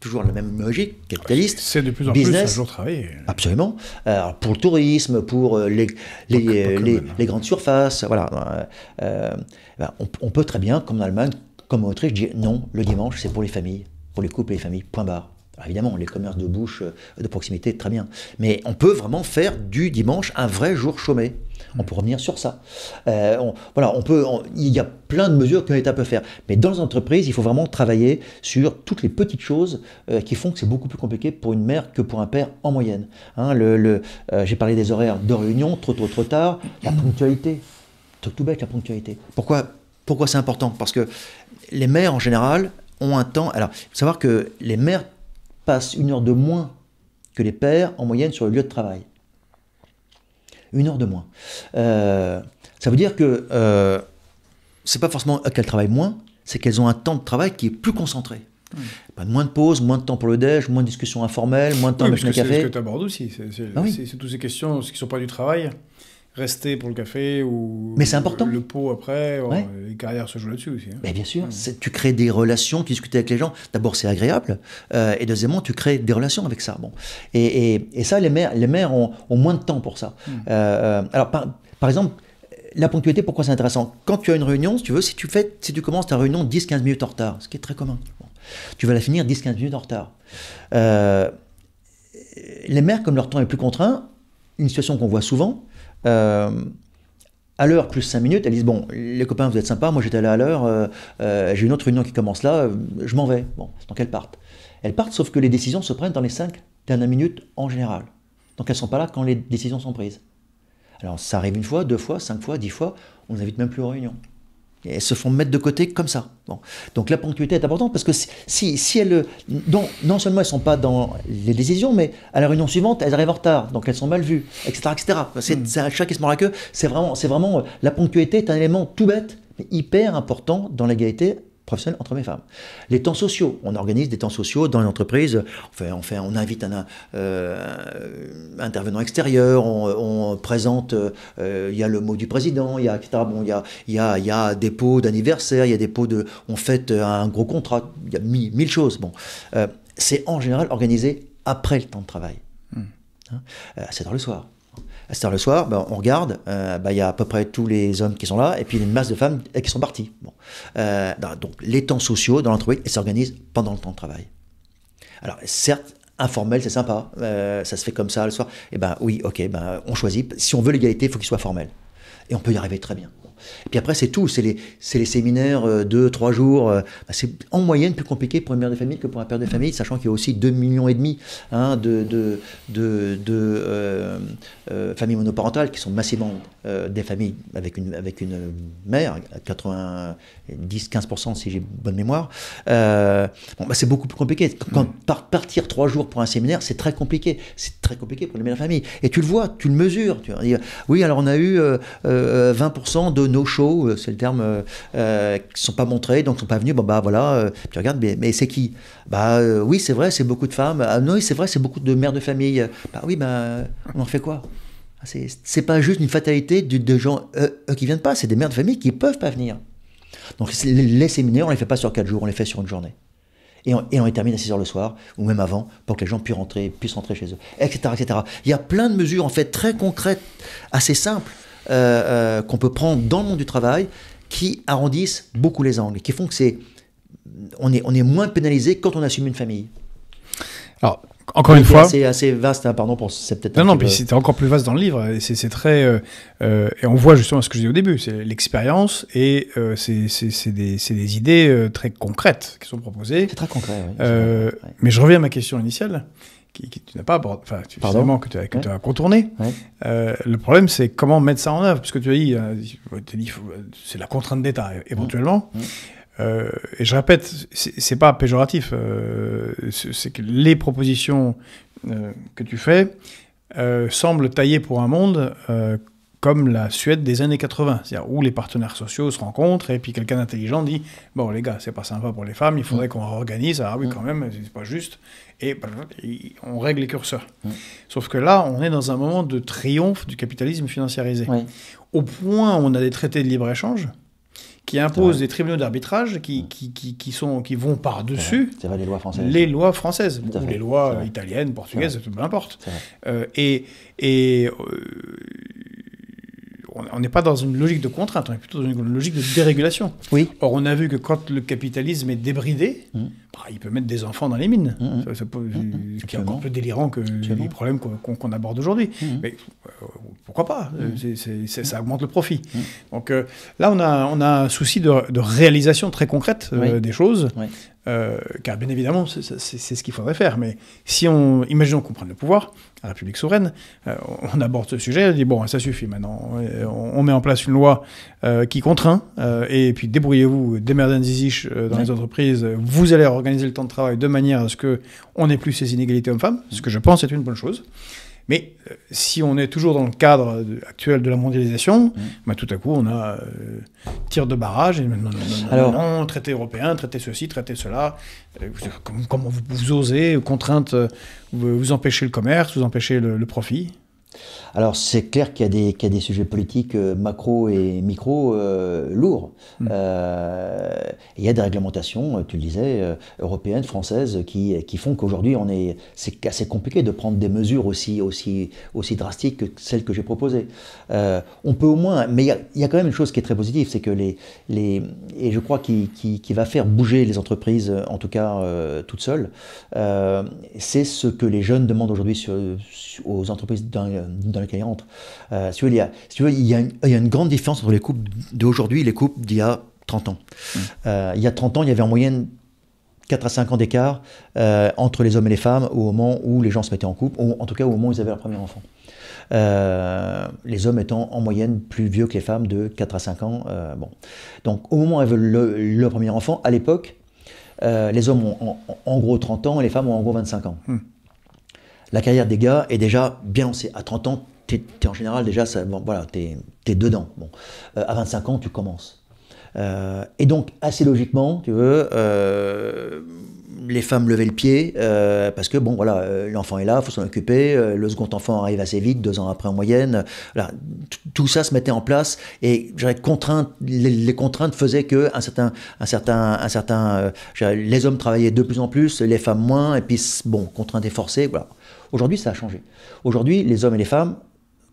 toujours la même logique, capitaliste. C'est de plus en business, plus un jour travaillé. Absolument. Alors pour le tourisme, pour les, les, hein. les, grandes surfaces, voilà. Ben, on, on peut très bien, comme en Allemagne, comme en Autriche, dire non, le dimanche, c'est pour les familles, pour les couples et les familles, point barre évidemment, les commerces de bouche, euh, de proximité, très bien. Mais on peut vraiment faire du dimanche un vrai jour chômé. On peut revenir sur ça. Euh, voilà, on peut. il y a plein de mesures qu'un État peut faire, mais dans les entreprises, il faut vraiment travailler sur toutes les petites choses euh, qui font que c'est beaucoup plus compliqué pour une mère que pour un père en moyenne. Hein, le, j'ai parlé des horaires de réunion, trop tôt, trop tard, la ponctualité, tout, tout bête la ponctualité. Pourquoi, pourquoi c'est important Parce que les mères en général ont un temps. Alors, faut savoir que les mères une heure de moins que les pères en moyenne sur le lieu de travail. Une heure de moins. Euh, ça veut dire que euh, c'est pas forcément qu'elles travaillent moins, c'est qu'elles ont un temps de travail qui est plus concentré. pas hmm. bah, moins de pauses, moins de temps pour le déj, moins de discussions informelles, moins de temps à café. C'est ce que tu abordes aussi. Ah c'est toutes ces questions, qui ne sont pas du travail, rester pour le café ou le pot après. Les carrières se jouent là-dessus aussi. Hein. bien sûr, hmm. tu crées des relations, tu discutes avec les gens. D'abord, c'est agréable. Euh, et deuxièmement, tu crées des relations avec ça. Bon. Et, ça, les maires, les ont, moins de temps pour ça. Hmm. Euh, euh, alors, par, exemple, la ponctualité, pourquoi c'est intéressant Quand tu as une réunion, si tu veux, si tu, fais, si tu commences ta réunion 10-15 minutes en retard, ce qui est très commun, tu vas la finir 10-15 minutes en retard. les maires, comme leur temps est plus contraint, une situation qu'on voit souvent, euh, à l'heure plus 5 minutes, elles disent Bon, les copains, vous êtes sympas, moi j'étais là à l'heure, euh, euh, j'ai une autre réunion qui commence là, je m'en vais. Bon, donc elles partent. Elles partent, sauf que les décisions se prennent dans les 5 dernières minutes en général. Donc elles ne sont pas là quand les décisions sont prises. Alors ça arrive une fois, deux fois, cinq fois, dix fois, on ne invite même plus aux réunions. Et elles se font mettre de côté comme ça. Donc la ponctualité est importante parce que si, Non, seulement elles ne sont pas dans les décisions, mais à la réunion suivante, elles arrivent en retard, donc elles sont mal vues, etc. etc. Hmm. C'est un chat qui se mord la queue. C'est vraiment, vraiment. Euh, la ponctualité est un élément tout bête, mais hyper important dans l'égalité entre mes femmes. Les temps sociaux, on organise des temps sociaux dans l'entreprise, on, on, invite un, euh, intervenant extérieur, on, présente, euh, il y a le mot du président, il y a, il y, a, y, a, y a des pots d'anniversaire, il y a des pots de, on fête un gros contrat, il y a mille, choses. Bon. Euh, c'est en général organisé après le temps de travail. cest mmh. Hein, le soir. À cette le soir, ben, on regarde, euh, ben, il y a à peu près tous les hommes qui sont là, et puis une masse de femmes euh, qui sont parties. Euh, donc les temps sociaux dans l'entreprise, s'organisent pendant le temps de travail. Alors certes, informel, c'est sympa, ça se fait comme ça le soir. et eh ben oui, ok, ben, on choisit. Si on veut l'égalité, il faut qu'il soit formel. Et on peut y arriver très bien. Et puis après, c'est tout. C'est les, séminaires de euh, deux, trois jours. Euh, bah, c'est en moyenne plus compliqué pour une mère de famille que pour un père de mmh. famille, sachant qu'il y a aussi 2,5 millions et demi hein, de, euh, familles monoparentales qui sont massivement des familles avec une, mère à mère, 80, 10-15% si j'ai bonne mémoire, euh, bah, c'est beaucoup plus compliqué. Quand mm. partir trois jours pour un séminaire, c'est très compliqué. C'est très compliqué pour les mères de famille. Et tu le vois, tu le mesures. Tu euh, oui, alors on a eu 20% euh, de nos show c'est le terme, qui ne sont pas montrés, donc ne sont pas venus. Bon, bah voilà, tu regardes, mais, mais c'est qui Bah oui, c'est vrai, c'est beaucoup de femmes. Ah non, oui, c'est vrai, c'est beaucoup de mères de famille. Bah oui, ben on en fait quoi ah, c'est pas juste une fatalité de, de gens qui viennent pas, c'est des mères de famille qui peuvent pas venir. Donc les séminaires, on ne les fait pas sur 4 jours, on les fait sur une journée. Et on, et on les termine à 6 heures le soir, ou même avant, pour que les gens puissent rentrer, puissent rentrer chez eux, etc., etc. Il y a plein de mesures, en fait, très concrètes, assez simples, euh, euh, qu'on peut prendre dans le monde du travail, qui arrondissent beaucoup les angles, qui font que c'est... On est, on est moins pénalisé quand on assume une famille. Alors, encore une fois, c'est assez vaste. Hein, pardon pour c'est peut-être. Non, non, puis c'était encore plus vaste dans le livre. C'est très euh, euh, et on voit justement ce que je dis au début, c'est l'expérience et euh, c'est des, idées très concrètes qui sont proposées. C'est très concret. Mais je reviens à ma question initiale. Qui, tu n'as pas abordé, enfin, tu, que tu as, que tu as contourné. le problème, c'est comment mettre ça en œuvre, parce que tu as dit, c'est la contrainte d'État, mmh. éventuellement. Mmh. Euh, et je répète, c'est pas péjoratif. Euh, c'est que les propositions euh, que tu fais semblent taillées pour un monde comme la Suède des années 80, c'est-à-dire où les partenaires sociaux se rencontrent et puis quelqu'un d'intelligent dit bon les gars c'est pas sympa pour les femmes, il faudrait mm. qu'on organise ah oui mm. quand même c'est pas juste bah, et, on règle les curseurs. Mm. Sauf que là on est dans un moment de triomphe du capitalisme financiarisé. Au point où on a des traités de libre échange qui impose des tribunaux d'arbitrage qui, qui, qui vont par-dessus les lois françaises, les lois, françaises, ou les lois italiennes, portugaises, peu importe. Euh, et euh, on n'est pas dans une logique de contrainte, on est plutôt dans une logique de dérégulation. Oui. Or, on a vu que quand le capitalisme est débridé, mm. bah, il peut mettre des enfants dans les mines. Mm, mm. Ce qui est encore plus délirant que les problèmes qu'on aborde aujourd'hui. Mais euh, pourquoi pas euh, Ça augmente le profit. Donc euh, là, on a, on a un souci de, réalisation très concrète des choses. Oui. Euh, car bien évidemment, c'est ce qu'il faudrait faire. Mais si on, imaginons qu'on prenne le pouvoir, la République souveraine, euh, on aborde ce sujet, on dit bon, ça suffit maintenant, on, met en place une loi euh, qui contraint, et puis débrouillez-vous, démerdez ziziche dans les entreprises, vous allez organiser le temps de travail de manière à ce que on n'ait plus ces inégalités hommes-femmes, ce que je pense est une bonne chose. Mais euh, si on est toujours dans le cadre actuel de la mondialisation, mmh. bah, tout à coup, on a euh, tir de barrage, et Alors... non, traité européen, traité ceci, traité cela. Euh, comment, vous, osez, contrainte, vous, vous, empêchez le commerce, vous empêchez le profit alors c'est clair qu'il y, a des sujets politiques euh, macro et micro euh, lourds. Hmm. Euh, il y a des réglementations, tu le disais, européennes, françaises, qui, font qu'aujourd'hui on est, c'est assez compliqué de prendre des mesures aussi, aussi, aussi drastiques que celles que j'ai proposées. on peut au moins, mais il y, a, quand même une chose qui est très positive, c'est que les, les, et je crois qui, va faire bouger les entreprises, en tout cas toutes seules, c'est ce que les jeunes demandent aujourd'hui aux entreprises d'un dans lesquels euh, si, il y a, il, y a une, il y a une grande différence entre les couples d'aujourd'hui et les couples d'il y a 30 ans. Mmh. Euh, il y a 30 ans, il y avait en moyenne 4 à 5 ans d'écart euh, entre les hommes et les femmes au moment où les gens se mettaient en couple, ou en tout cas au moment où ils avaient leur premier enfant. les hommes étant en moyenne plus vieux que les femmes de 4 à 5 ans. bon. Donc au moment où elles veulent le, premier enfant, à l'époque, les hommes ont en, gros 30 ans et les femmes ont en gros 25 ans. Mmh la carrière des gars est déjà bien lancée. À 30 ans, tu en général déjà, voilà, tu es, dedans. Bon. Euh, à 25 ans, tu commences. Euh, et donc, assez logiquement, tu veux, euh, les femmes levaient le pied parce que, bon, voilà, l'enfant est là, il faut s'en occuper, le second enfant arrive assez vite, deux ans après en moyenne. tout ça se mettait en place et contrainte, les, contraintes faisaient que un certain, un certain, un certain, les hommes travaillaient de plus en plus, les femmes moins, et puis, bon, contrainte est forcée, voilà. Aujourd'hui, ça a changé. Aujourd'hui, les hommes et les femmes,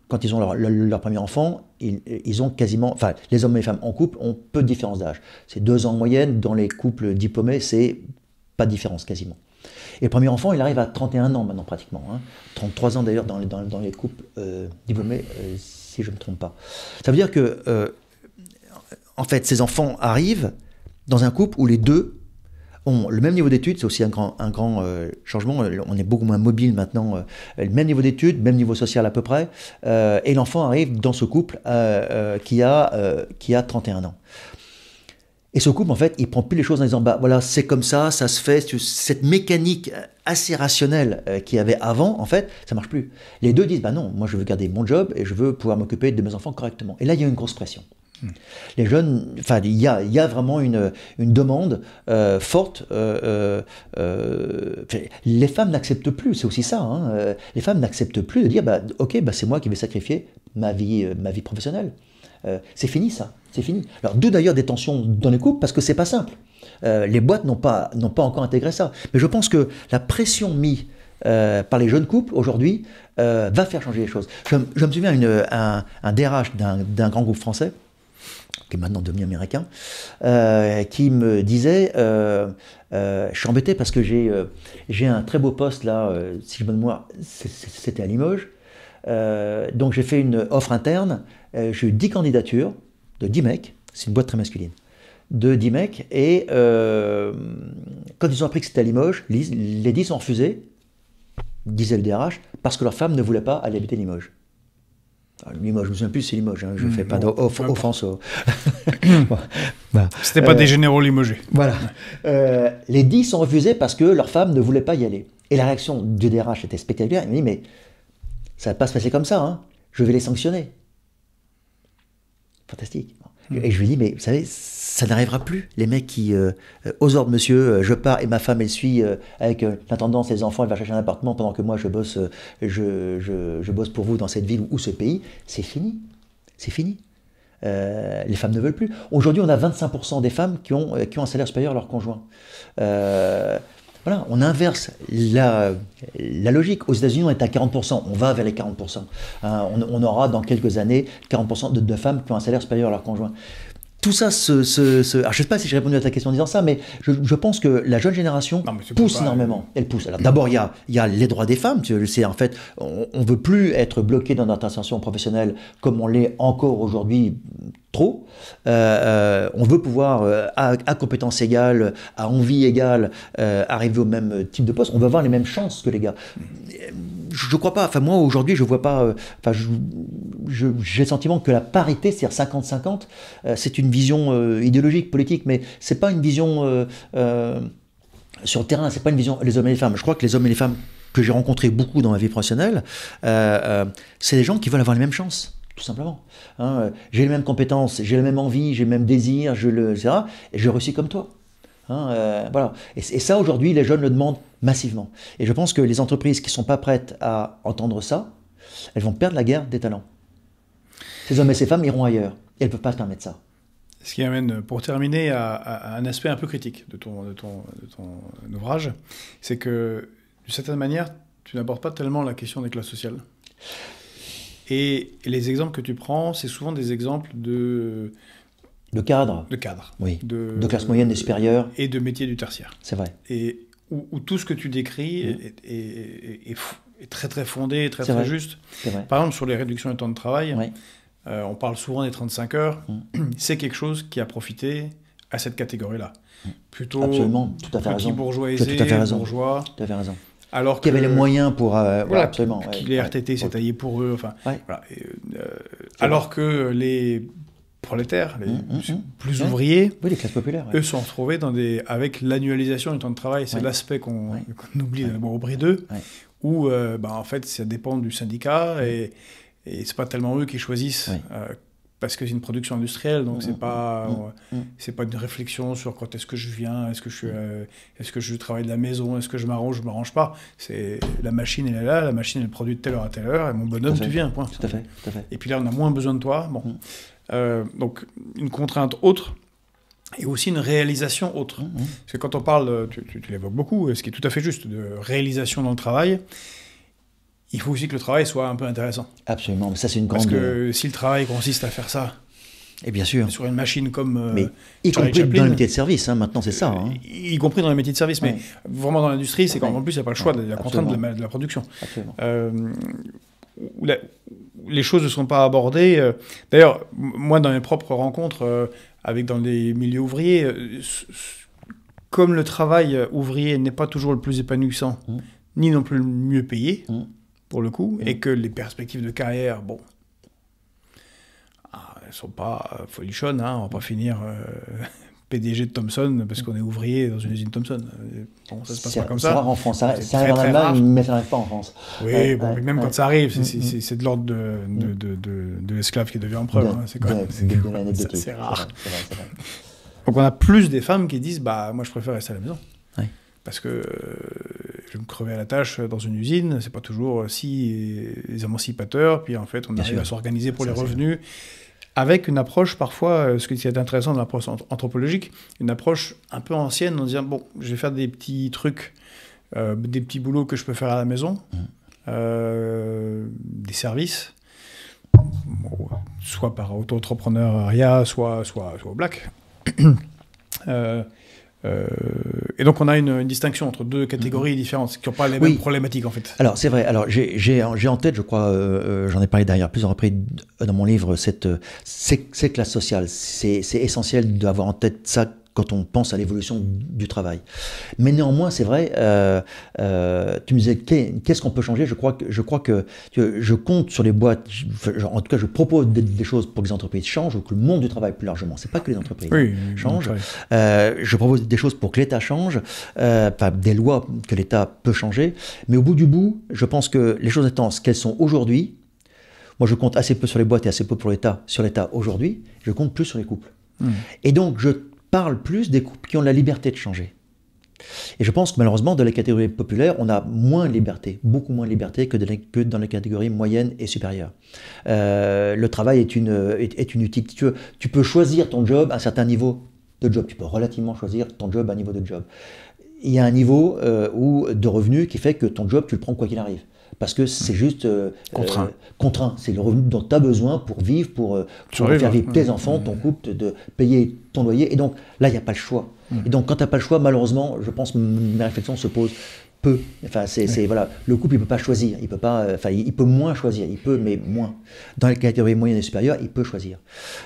quand ils ont leur, premier enfant, ils, ont quasiment, enfin, les hommes et les femmes en couple ont peu de différence d'âge. C'est deux ans en moyenne. Dans les couples diplômés, c'est pas de différence quasiment. Et le premier enfant, il arrive à 31 ans maintenant pratiquement. 33 hein. ans d'ailleurs dans, les couples euh, diplômés, euh, si je ne me trompe pas. Ça veut dire que, euh, en fait, ces enfants arrivent dans un couple où les deux le même niveau d'études, c'est aussi un grand, euh, changement, on est beaucoup moins mobile maintenant, euh, le même niveau d'études, même niveau social à peu près, euh, et l'enfant arrive dans ce couple qui, a, qui a 31 ans. Et ce couple, en fait, il prend plus les choses en disant, bah, voilà, c'est comme ça, ça se fait, cette mécanique assez rationnelle qui qu'il y avait avant, en fait, ça marche plus. Les deux disent, bah non, moi je veux garder mon job et je veux pouvoir m'occuper de mes enfants correctement. Et là, il y a une grosse pression. Les jeunes, il y, a, vraiment une, demande euh, forte. Euh, euh, les femmes n'acceptent plus, c'est aussi ça. Hein, les femmes n'acceptent plus de dire, bah, ok, bah, c'est moi qui vais sacrifier ma vie, ma vie professionnelle. c'est fini ça, c'est fini. Alors d'où d'ailleurs des tensions dans les couples parce que c'est pas simple. les boîtes n'ont pas, encore intégré ça. Mais je pense que la pression mise par les jeunes couples aujourd'hui va faire changer les choses. Je, me souviens d'un un, DRH d'un grand groupe français qui est maintenant demi américain, euh, qui me disait euh, euh, Je suis embêté parce que j'ai j'ai un très beau poste là, si je me moi, c'était à Limoges. donc j'ai fait une offre interne, j'ai eu 10 candidatures de 10 mecs, c'est une boîte très masculine, de 10 mecs, et quand ils ont appris que c'était à Limoges, les 10 ont refusé, disait le DRH, parce que leur femme ne voulait pas aller habiter Limoges. Ah, limoges, je me souviens plus, c'est Limoges. Hein, je ne mmh, fais pas d'offense. Off, Ce bah, C'était pas euh, des généraux limogés. Voilà. Euh, les dix sont refusés parce que leur femme ne voulait pas y aller. Et la réaction du DRH était spectaculaire. Il me dit mais ça ne va pas se passer comme ça. Hein. Je vais les sanctionner. Fantastique. Mmh. Et je lui dis mais vous savez ça n'arrivera plus. Les mecs qui, euh, euh, aux ordres, monsieur, euh, je pars et ma femme, elle suit avec l'intendant, ses enfants, elle va chercher un appartement pendant que moi, je bosse, je, bosse pour vous dans cette ville ou ce pays, c'est fini. C'est fini. les femmes ne veulent plus. Aujourd'hui, on a 25% des femmes qui ont, qui ont un salaire supérieur à leur conjoint. voilà, on inverse la, la logique. Aux États-Unis, on est à 40%, on va vers les 40%. Hein, on, aura dans quelques années 40% de, de, femmes qui ont un salaire supérieur à leur conjoint tout ça, ce, je ne sais pas si j'ai répondu à ta question en disant ça, mais je, pense que la jeune génération pousse énormément. Elle pousse. Alors d'abord, il y a, les droits des femmes. C'est en fait, on, ne veut plus être bloqué dans notre ascension professionnelle comme on l'est encore aujourd'hui trop. Euh, euh, on veut pouvoir, euh, à, compétence compétences égales, à envie égale, arriver au même type de poste. On veut avoir les mêmes chances que les gars je crois pas. Enfin, moi, aujourd'hui, je vois pas. Euh, enfin, j'ai le sentiment que la parité, c'est-à-dire 50-50, euh, c'est une vision euh, idéologique, politique, mais c'est pas une vision sur le terrain. C'est pas une vision les hommes et les femmes. Je crois que les hommes et les femmes que j'ai rencontrés beaucoup dans ma vie professionnelle, c'est des gens qui veulent avoir les mêmes chances tout simplement. Hein. j'ai les mêmes compétences, j'ai la même envie, j'ai le même désir, je le, etc. Et je réussis comme toi. Hein, euh, voilà. Et, ça, aujourd'hui, les jeunes le demandent massivement. Et je pense que les entreprises qui ne sont pas prêtes à entendre ça, elles vont perdre la guerre des talents. Ces hommes et ces femmes iront ailleurs. Et elles ne peuvent pas se permettre ça. Ce qui amène, pour terminer, à, un aspect un peu critique de ton, ton, de ton ouvrage, c'est que, d'une certaine manière, tu n'abordes pas tellement la question des classes sociales. Et les exemples que tu prends, c'est souvent des exemples de, de cadre De cadre. Oui. De, classe moyenne, et supérieure. — Et de métier du tertiaire. C'est vrai. Et où, tout ce que tu décris est, très très fondé, très très vrai. juste. Vrai. Par exemple, sur les réductions du temps de travail, euh, on parle souvent des 35 heures. Mm. C'est quelque chose qui a profité à cette catégorie-là. Mm. Plutôt absolument, tout à fait raison. bourgeoisé, tout à fait raison. bourgeois. Tout à fait raison. Alors qu'il y avait les moyens pour. Euh, voilà, absolument. les RTT, ouais. taillé pour eux. Enfin, euh, alors que les prolétaires, les mm, mm, plus mm. ouvriers, oui, les classes populaires, eux sont retrouvés dans des, avec l'annualisation du temps de travail, c'est l'aspect qu'on oublie d'abord au bris d'eux, où euh, bah, en fait ça dépend du syndicat et, et c'est pas tellement eux qui choisissent. Euh, parce que c'est une production industrielle, donc c'est pas euh, c'est pas une réflexion sur quand est-ce que je viens, est-ce que je est-ce que je travaille de la maison, est-ce que je m'arrange, je m'arrange pas. C'est la machine elle est là, la machine elle produit de telle heure à telle heure, et mon bonhomme tu viens, Tout à fait, tout à fait. Et puis là on a moins besoin de toi, bon. Euh, donc une contrainte autre et aussi une réalisation autre. C'est mmh, mmh. Parce que quand on parle, euh, tu, l'évoques beaucoup, euh, ce qui est tout à fait juste, de réalisation dans le travail, il faut aussi que le travail soit un peu intéressant. Absolument, mais ça c'est une grande... Parce que si le travail consiste à faire ça... Et bien sûr. Sur une machine comme. Mais y compris dans les métiers de service, hein, maintenant c'est ça. Hein. Y, compris dans les métiers de service, mais vraiment dans l'industrie, c'est qu'en ouais. plus il n'y a pas le choix de la contrainte de la, production où, les choses ne sont pas abordées. Euh, d'ailleurs, moi, dans mes propres rencontres, euh, avec dans les milieux ouvriers, euh, comme le travail ouvrier n'est pas toujours le plus épanouissant, mmh. ni non plus le mieux payé, mmh. pour le coup, mmh. et que les perspectives de carrière, bon, ah, elles sont pas folichonnes, hein, on va pas finir PDG de Thomson parce mm. qu'on est ouvrier dans une usine Thomson. Bon, ça se passe pas comme ça. Ça en France. Ça, arrive en Allemagne, mais ça n'arrive pas en France. Oui, même quand ça arrive, c'est mm, mm. de l'ordre de, de, de, de l'esclave qui devient empereur. preuve hein, C'est rare. Donc on a plus des femmes qui disent bah moi je préfère rester à la maison. Parce que euh, je je me crever à la tâche dans une usine, c'est pas toujours si les euh, puis en fait on arrive à s'organiser pour les revenus avec une approche parfois, euh, ce qui est intéressant dans l'approche anthropologique, une approche un peu ancienne en disant bon, je vais faire des petits trucs, euh, des petits boulots que je peux faire à la maison, mmh. euh, des services, soit par auto entrepreneur soit, soit, soit au black. Euh, et donc on a une, distinction entre deux catégories mhm. différentes qui n'ont pas les mêmes problématiques en fait. Alors c'est vrai. Alors j'ai en tête, je crois, euh, euh j'en ai parlé derrière plusieurs reprises dans mon livre, cette euh, classe sociale. sociale C'est essentiel d'avoir en tête ça quand on pense à l'évolution du travail. Mais néanmoins, c'est vrai, euh, euh, tu me disais qu'est-ce qu'on peut changer Je crois que, je, crois que, je compte sur les boîtes, en tout cas je propose des, choses pour que les entreprises changent ou que le monde du travail plus largement, c'est pas que les entreprises hein, changent, euh, je propose des choses pour que l'État change, pas des lois que l'État peut changer, mais au bout du bout, je pense que les choses étant ce qu'elles sont aujourd'hui, moi je compte assez peu sur les boîtes et assez peu pour l'État, sur l'État aujourd'hui, je compte plus sur les couples. Hmm. Et donc je parle plus des couples qui ont la liberté de changer. Et je pense que malheureusement, dans la catégorie populaire, on a moins de liberté, beaucoup moins de liberté que, dans la catégorie moyenne et supérieure. Euh, le travail est une, est, Tu, peux choisir ton job à un certain niveau de job. Tu peux relativement choisir ton job à un niveau de job. Il y a un niveau euh, de revenu qui fait que ton job, tu le prends quoi qu'il arrive parce que c'est mm. juste euh, contraint. Euh, contraint. C'est le revenu dont tu as besoin pour vivre, pour, euh, faire vivre tes mm. enfants, ton mm. couple, de, payer ton loyer. Et donc là, il n'y a pas le choix. Et donc quand tu n'as pas le choix, malheureusement, je pense mes réflexion se pose peu. Enfin, c'est, voilà, le couple, il peut pas choisir. Il peut pas. Enfin, il, peut moins choisir. Il peut, mais moins. Dans les catégories moyennes et supérieures, il peut choisir.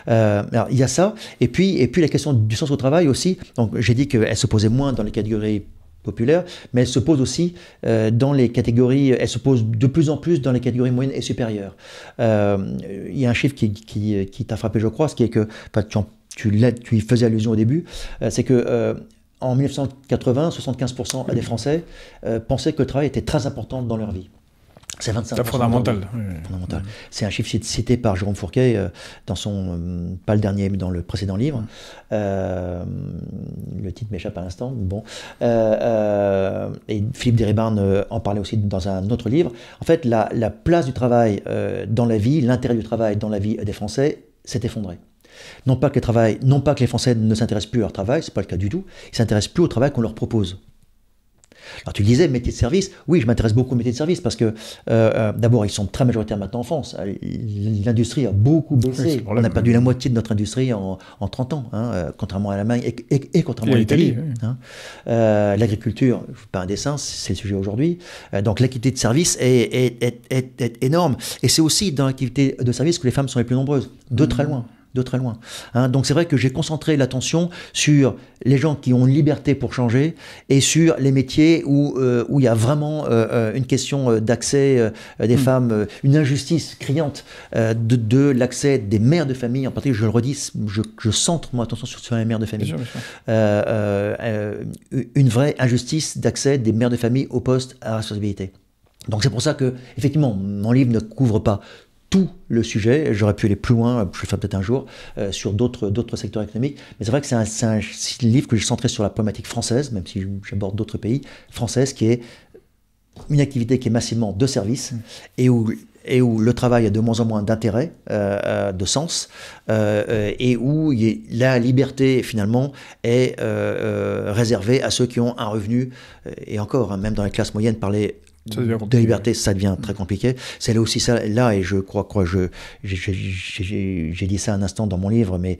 alors, il y a ça. Et puis, et puis la question du sens au travail aussi. Donc, j'ai dit qu'elle se posait moins dans les catégories populaire, mais elle se pose aussi euh, dans les catégories, elle se pose de plus en plus dans les catégories moyennes et supérieures. Euh, il y a un chiffre qui, t'a frappé, je crois, ce qui est que, tu, tu, y faisais allusion au début, euh, c'est que en 1980, 75% des Français pensaient que le travail était très important dans leur vie. C'est C'est un chiffre cité par Jérôme Fourquet euh, dans son, euh, pas le dernier, mais dans le précédent livre. Hum. Euh, le titre m'échappe à l'instant. Bon. et Philippe Deribarne en parlait aussi dans un autre livre. En fait, la, place du travail dans la vie, l'intérêt du travail dans la vie des Français s'est effondré. Non pas, que les non pas que les Français ne s'intéressent plus à leur travail, n'est pas le cas du tout, ils s'intéressent plus au travail qu'on leur propose. Alors tu disais métier de service, oui, je m'intéresse beaucoup aux métiers de service parce que euh, euh, d'abord ils sont très majoritaires maintenant en France. Euh, l'industrie a beaucoup baissé. On a perdu la moitié de notre industrie en, 30 ans, hein, contrairement à l'Allemagne et, et, contrairement à l'Italie. Hein. L'agriculture, pas un dessin, c'est le sujet aujourd'hui. donc l'activité de service est, énorme. Et c'est aussi dans l'activité de service que les femmes sont les plus nombreuses, de mmh. très loin de très loin. Hein. donc c'est vrai que j'ai concentré l'attention sur les gens qui ont une liberté pour changer et sur les métiers où, euh, où il y a vraiment euh, euh, une question d'accès des hmm. femmes, une injustice criante de, l'accès des mères de famille. En particulier, je le redis, je, centre mon attention sur, sur, les mères de famille. une vraie injustice d'accès des mères de famille au poste à responsabilité. Donc c'est pour ça que, effectivement, mon livre ne couvre pas tout le sujet. J'aurais pu aller plus loin, je le ferai peut-être un jour, euh, sur d'autres secteurs économiques. Mais c'est vrai que c'est un, livre que j'ai centré sur la problématique française, même si j'aborde d'autres pays, française, qui est une activité qui est massivement de service et où et où le travail a de moins en moins d'intérêt, euh, euh, de sens, et où la liberté finalement est réservée à ceux qui ont un revenu, et encore, hein, même dans les classes moyennes, parler de liberté, ça devient très compliqué. C'est là aussi ça, là, et je crois, crois je, j'ai dit ça un instant dans mon livre, mais,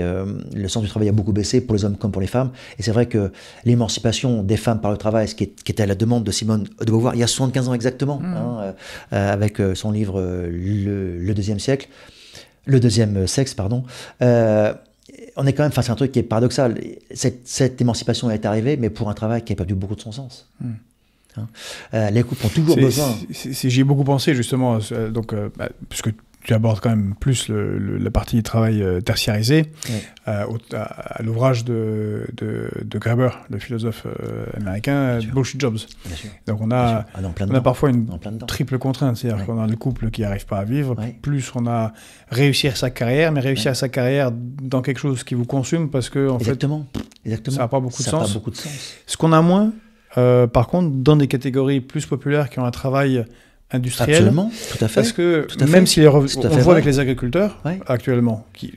euh, le sens du travail a beaucoup baissé pour les hommes comme pour les femmes. Et c'est vrai que l'émancipation des femmes par le travail, ce qui, était à la demande de Simone de Beauvoir il y a 75 ans exactement, mm. hein, euh, euh, avec son livre le, deuxième siècle, le deuxième sexe, pardon. on est quand même face à un truc qui est paradoxal. Cette, émancipation est arrivée, mais pour un travail qui a perdu beaucoup de son sens. Mm. Hein. Euh, les couples ont toujours besoin. J'y ai beaucoup pensé justement, euh, donc, euh, bah, puisque tu abordes quand même plus la partie du travail tertiarisé à, l'ouvrage de, de, le philosophe américain Bullshit Jobs. Donc on a, ah, parfois une triple contrainte, c'est-à-dire qu'on a le couple qui n'arrive pas à vivre, plus on a réussir sa carrière, mais réussir sa carrière dans quelque chose qui vous consomme parce que en fait, Exactement. ça n'a pas Pas beaucoup de sens. Ce qu'on a moins, euh, par contre, dans des catégories plus populaires qui ont un travail industriel. tout à fait. Parce que même si les revenus, on voit avec les agriculteurs actuellement, qui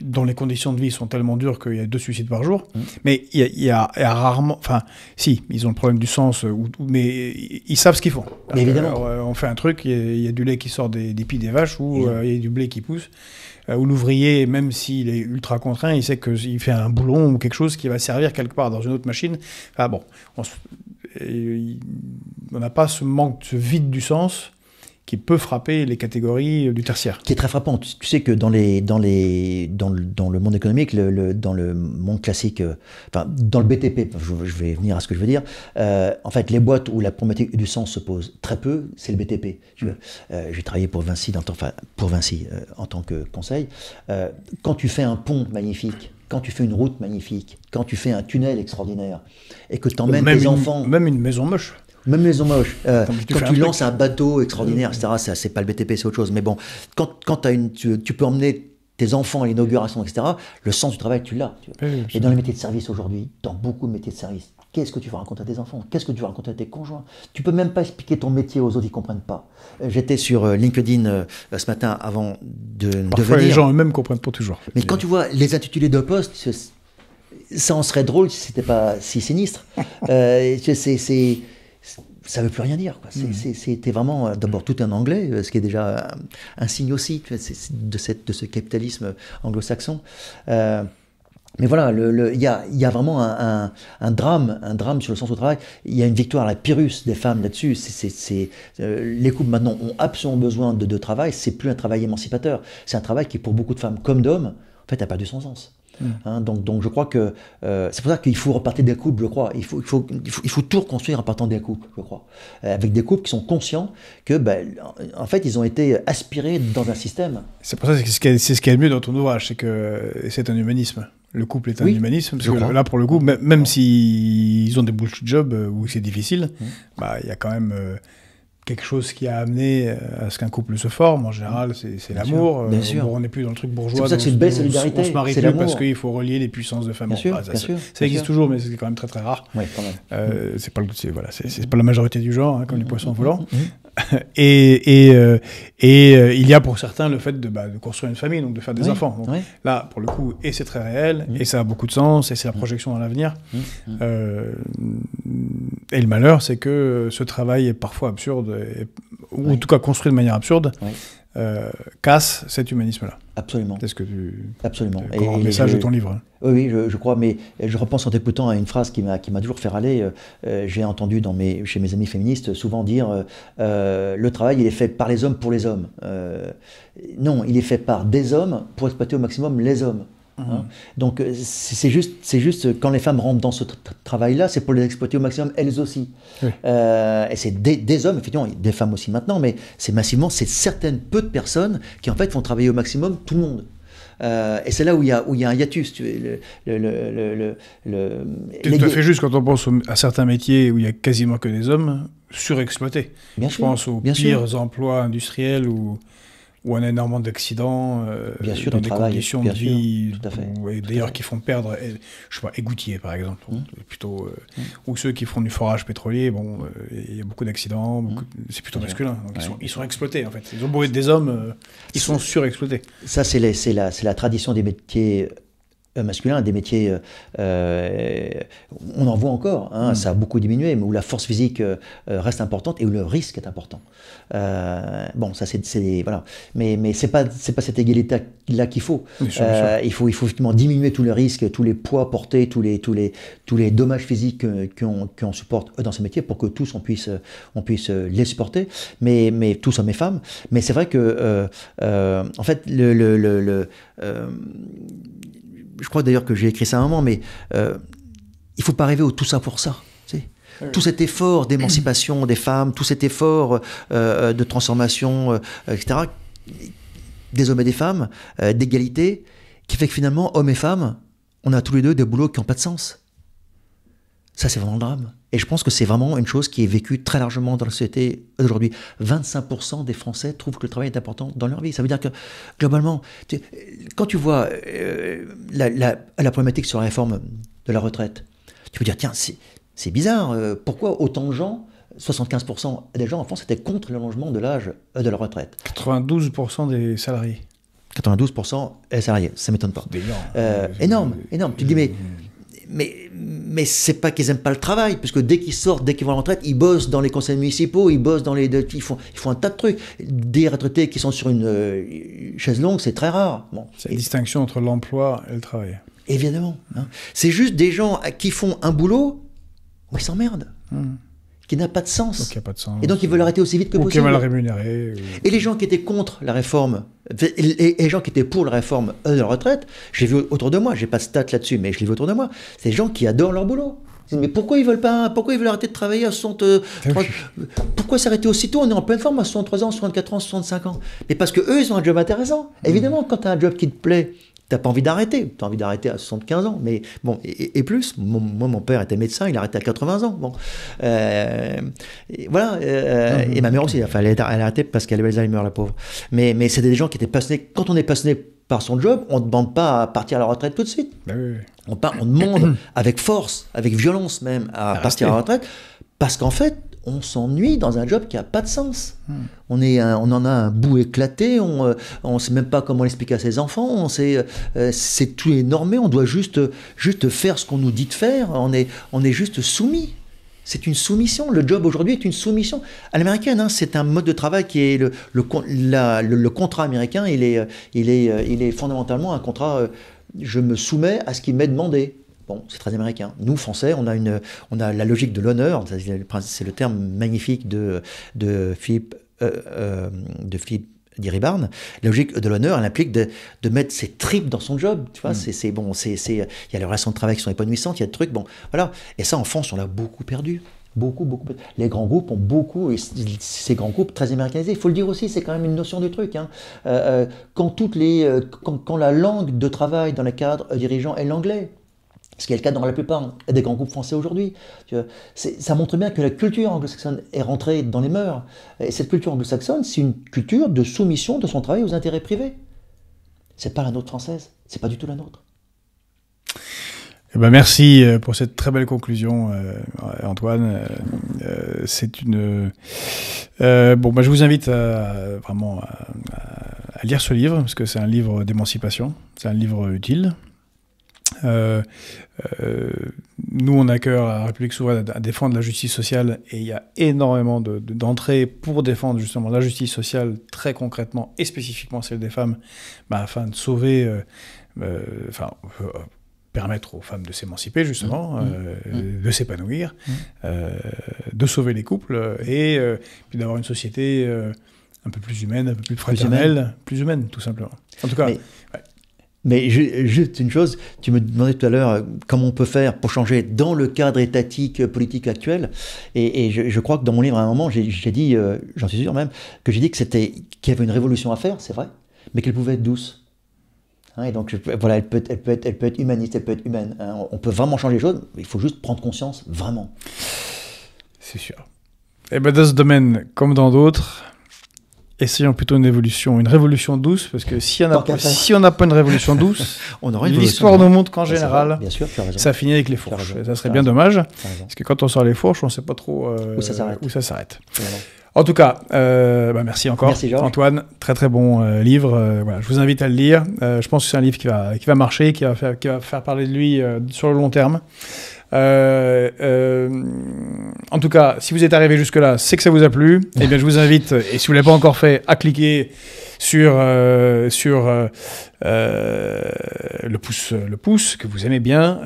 dont les conditions de vie sont tellement dures qu'il y a deux suicides par jour, mm. mais il y, a, rarement, enfin, si, ils ont le problème du sens, euh, mais ils savent ce qu'ils font. Mais évidemment. Euh, on fait un truc, il y, a, du lait qui sort des, des des vaches, ou euh, il y a du blé qui pousse, ou l'ouvrier, même s'il est ultra contraint, il sait qu'il fait un boulon ou quelque chose qui va servir quelque part dans une autre machine. Ah bon, euh, on n'a pas ce manque, ce vide du sens qui peut frapper les catégories euh, du tertiaire. Qui est très frappant. Tu sais que dans, les, dans, les, dans, le, monde économique, dans le monde classique, euh, enfin, dans le BTP, je, vais venir à ce que je veux dire, en fait, les boîtes où la problématique du sens se pose très peu, c'est le BTP. J'ai travaillé pour Vinci, pour Vinci en tant que conseil. quand tu fais un pont magnifique, quand tu fais une route magnifique, quand tu fais un tunnel extraordinaire, et que tu emmènes tes enfants. Même une maison moche. Même une maison moche. Euh, quand tu, lances un bateau extraordinaire, etc., c'est pas le BTP, c'est autre chose. Mais bon, quand, tu, peux emmener tes enfants à l'inauguration, etc., le sens du travail, tu l'as. et dans les métiers de service aujourd'hui, dans beaucoup de métiers de service, Qu'est-ce que tu vas raconter à tes enfants Qu'est-ce que tu vas raconter à tes conjoints Tu peux même pas expliquer ton métier aux autres, ils comprennent pas. Euh, j'étais sur euh, LinkedIn euh, ce matin avant de, Parfois, les gens eux-mêmes comprennent pas toujours. Mais quand tu vois les intitulés de poste, ça en serait drôle si c'était pas si sinistre. euh, c'est ça veut plus rien dire. Mm. C'était vraiment d'abord tout en anglais, ce qui est déjà un, signe aussi de, cette, de ce capitalisme anglo-saxon. Mais voilà, il y, a, vraiment un, drame, un drame sur le sens au travail. Il y a une victoire, la Pyrrhus des femmes là-dessus. C'est, euh, les couples maintenant ont absolument besoin de, de travail. C'est plus un travail émancipateur. C'est un travail qui, pour beaucoup de femmes comme d'hommes, en fait, a perdu son sens. Mmh. Hein, donc, donc je crois que euh, c'est pour ça qu'il faut repartir des couples, je crois. Il faut, tout reconstruire en partant des couples, je crois. Euh, avec des couples qui sont conscients que, ben, en fait, ils ont été aspirés dans un système. C'est pour ça que c'est ce qui est, a le mieux dans ton ouvrage, c'est que c'est un humanisme. Le couple est un humanisme. Parce que là, pour le coup, même s'ils ont des bullshit jobs euh, où c'est difficile, mmh. bah, il y a quand même euh, quelque chose qui a amené euh, à ce qu'un couple se forme. En général, mmh. c'est l'amour. Bien sûr. on n'est plus dans le truc bourgeois. C'est ça que c'est une belle solidarité. On se marie plus parce qu'il faut relier les puissances de femmes. Bien, ah, ça, existe toujours, mais c'est quand même très très rare. quand même. Mmh. c'est pas, le, voilà, pas la majorité du genre, hein, comme les poissons volants. et, et, euh, et euh, il y a pour certains le fait de, bah, construire une famille, donc de faire des enfants. Là, pour le coup, et c'est très réel, et ça a beaucoup de sens, et c'est la projection dans l'avenir. Euh, et le malheur, c'est que ce travail est parfois absurde, ou en tout cas construit de manière absurde, euh, casse cet humanisme-là. Absolument. C'est ce que tu. Absolument. Et, et message de ton livre. Hein. Oui, je, crois, mais je repense en t'écoutant à une phrase qui m'a qui m'a toujours fait râler. Euh, euh, j'ai entendu dans mes chez mes amis féministes souvent dire le travail il est fait par les hommes pour les hommes. non, il est fait par des hommes pour exploiter au maximum les hommes. Hein. Donc euh, c'est juste, c'est juste quand les femmes rentrent dans ce travail-là, c'est pour les exploiter au maximum elles aussi. Euh, et c'est des, hommes, effectivement, des femmes aussi maintenant, mais c'est massivement, c'est certaines peu de personnes qui en fait font travailler au maximum tout le monde. Euh, et c'est là où il y a où il y a un hiatus. Tu le, le, le, juste quand on pense à certains métiers où il y a quasiment que des hommes surexploités. Bien Je pense aux bien pires emplois industriels ou ou un énormément d'accidents, euh, dans des conditions de vie, d'ailleurs qui font perdre, euh, je sais pas, égoutiers par exemple, mmh. plutôt, euh, mmh. ou ceux qui font du forage pétrolier, bon, euh, il y a beaucoup d'accidents, mmh. c'est plutôt masculin, donc ils, sont, ils, sont, exploités en fait, ils ont beau être des hommes, ils sont surexploités. Ça c'est la, la, la tradition des métiers euh, masculin, des métiers, euh, euh, on en voit encore, hein, hmm. ça a beaucoup diminué, mais où la force physique euh, reste importante et où le risque est important. Euh, bon, ça c'est voilà, mais mais c'est pas c'est pas cette égalité là qu'il faut. il faut il faut effectivement diminuer tous les risques, tous les poids portés, tous les tous les tous les dommages physiques qu'on qu'on supporte dans ces métiers pour que tous on puisse on puisse les supporter, mais mais tous hommes et femmes. Mais c'est vrai que en fait le, le, le, le je crois d'ailleurs que j'ai écrit ça à un moment, mais euh, il faut pas rêver au tout ça pour ça. Tout cet effort d'émancipation des femmes, tout cet effort euh, euh, de transformation, etc., des hommes et des femmes, d'égalité, qui fait que finalement, hommes et femmes, on a tous les deux des boulots qui n'ont pas de sens. Ça, c'est vraiment le drame. Et je pense que c'est vraiment une chose qui est vécue très largement dans la société aujourd'hui. 25% des Français trouvent que le travail est important dans leur vie. Ça veut dire que, globalement, quand tu vois euh, la, problématique sur la réforme de la retraite, tu peux dire, tiens, c'est bizarre, euh, pourquoi autant de gens 75% des gens en France étaient contre le l'allongement de l'âge de la retraite. 92% des salariés. 92% des salariés, ça m'étonne pas. Énorme, euh, énorme, énorme. Tu dis, mais mmh mais, mais c'est pas qu'ils aiment pas le travail, parce que dès qu'ils sortent, dès qu'ils vont à la retraite, ils bossent dans les conseils municipaux, ils bossent dans les. Ils font, ils font un tas de trucs. Des retraités qui sont sur une euh, chaise longue, c'est très rare. Bon. C'est la distinction entre l'emploi et le travail. Évidemment. Hein. C'est juste des gens qui font un boulot où ils s'emmerdent. Hmm n'a pas de sens. Et donc ils veulent arrêter aussi vite que possible. Et les gens qui étaient contre la réforme, et les gens qui étaient pour la réforme de la retraite, j'ai vu autour de moi, j'ai pas de stats là-dessus, mais je l'ai vu autour de moi, c'est des gens qui adorent leur boulot. Mais pourquoi ils veulent pas Pourquoi ils veulent arrêter de travailler à 63 euh, ah Pourquoi s'arrêter aussitôt On est en pleine forme à 63 ans, 64 ans, 65 ans. Mais parce que eux, ils ont un job intéressant. Évidemment, quand tu as un job qui te plaît, T'as pas envie d'arrêter. T'as envie d'arrêter à 75 ans, mais bon, et, plus. Mon, moi, mon père était médecin, il arrêtait à 80 ans. Bon, euh, et voilà. Euh, ah, et ma mère aussi. Enfin, elle a arrêté parce qu'elle avait Alzheimer, la pauvre. Mais, mais c'était des gens qui étaient passionnés. Quand on est passionné par son job, on ne demande pas à partir à la retraite tout de suite. Bah on, part, on demande avec force, avec violence même, à, ah, partir à la retraite, parce qu'en fait, on s'ennuie dans un job qui n'a pas de sens. Hmm. On, est on en a un bout éclaté, on euh, ne sait même pas comment l'expliquer à ses enfants, on sait, euh, euh, c'est tout énormé, on doit juste, juste faire ce qu'on nous dit de faire, on est, on est juste soumis. C'est une soumission. Le job aujourd'hui est une soumission à l'américaine. Hein, c'est un mode de travail qui est le, le, contrat américain. Il est, il, est, il est fondamentalement un contrat. je me soumets à ce qui m'est demandé. Bon, c'est très américain. Nous, Français, on a, une, on a la logique de l'honneur, c'est le terme magnifique de, de Philippe, euh, euh Philippe la logique de l'honneur, elle implique de, mettre ses tripes dans son job. Tu vois, mm. c'est bon, c'est il y a les relations de travail qui sont épanouissantes, il y a des trucs, bon, voilà. Et ça, en France, on l'a beaucoup perdu. Beaucoup, beaucoup. Les grands groupes ont beaucoup, et ces grands groupes très américanisés, il faut le dire aussi, c'est quand même une notion du truc. Hein. Euh, euh, quand, toutes les, quand, la langue de travail dans le cadre dirigeant est l'anglais, ce qui est le cas dans la plupart des grands groupes français aujourd'hui. Ça montre bien que la culture anglo-saxonne est rentrée dans les mœurs. Et cette culture anglo-saxonne, c'est une culture de soumission de son travail aux intérêts privés. C'est pas la nôtre française. C'est pas du tout la nôtre. Eh ben merci euh, pour cette très belle conclusion, euh, Antoine. Euh, c'est une. bon, ben, je vous invite vraiment à lire ce livre parce que c'est un livre d'émancipation. C'est un livre utile. Euh, euh, nous, on a cœur à la République souveraine à défendre la justice sociale et il y a énormément d'entrées de, pour défendre justement la justice sociale très concrètement et spécifiquement celle des femmes, bah, afin de sauver, euh, enfin permettre aux femmes de s'émanciper justement, mmh. Mmh. de s'épanouir, mmh. de sauver les couples et puis d'avoir une société un peu plus humaine, un peu plus fraternelle, plus humaine, tout simplement. En tout cas, mais juste une chose, tu me demandais tout à l'heure euh, comment on peut faire pour changer dans le cadre étatique euh, politique actuel. Et, je, crois que dans mon livre, à un moment, j'ai dit, euh, j'en suis sûr même, que j'ai dit que c'était qu'il y avait une révolution à faire, c'est vrai, mais qu'elle pouvait être douce. Hein, et donc voilà, elle peut, peut être, elle peut être humaniste, elle peut être humaine. Hein, on peut vraiment changer les choses, il faut juste prendre conscience, vraiment. C'est sûr. Et eh bien dans ce domaine, comme dans d'autres, essayons plutôt une évolution, une révolution douce, parce que si on n'a pas, pas une révolution douce, on l'histoire nous montre qu'en ah, général, ça finit avec les fourches. ça serait bien dommage, parce que quand on sort les fourches, on ne sait pas trop euh, où ça s'arrête. En tout cas, euh, bah, merci encore, Antoine. Très très bon euh, livre. je vous invite à le lire. je pense que c'est un livre qui va, qui va marcher, qui qui va faire parler de lui sur le long terme. Euh, euh, en tout cas, si vous êtes arrivé jusque-là, c'est que ça vous a plu. et eh bien, je vous invite, et si vous ne l'avez pas encore fait, à cliquer sur, euh, sur le, pouce, le pouce que vous aimez bien,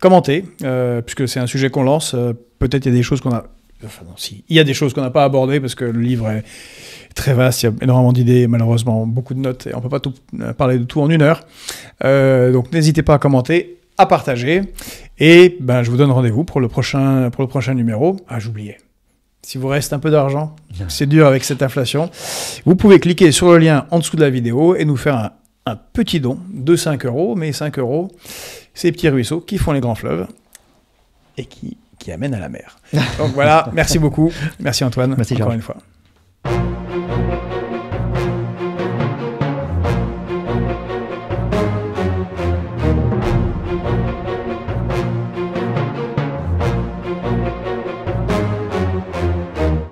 commenter, puisque c'est un sujet qu'on lance. Peut-être il y a des choses qu'on a. Enfin, non, si. Il y a des choses qu'on n'a pas abordées parce que le livre est très vaste, il y a énormément d'idées, malheureusement beaucoup de notes, et on ne peut pas tout, parler de tout en une heure. donc n'hésitez pas à commenter, à partager. Et ben, je vous donne rendez-vous pour, le prochain, pour le prochain numéro. Ah, j'oubliais. Si vous reste un peu d'argent, c'est dur avec cette inflation. Vous pouvez cliquer sur le lien en dessous de la vidéo et nous faire un, petit don de 5 euros. Mais 5 euros, ces petits ruisseaux qui font les grands fleuves et qui, qui amènent à la mer. Donc voilà, merci beaucoup. Merci Antoine, merci encore une fois.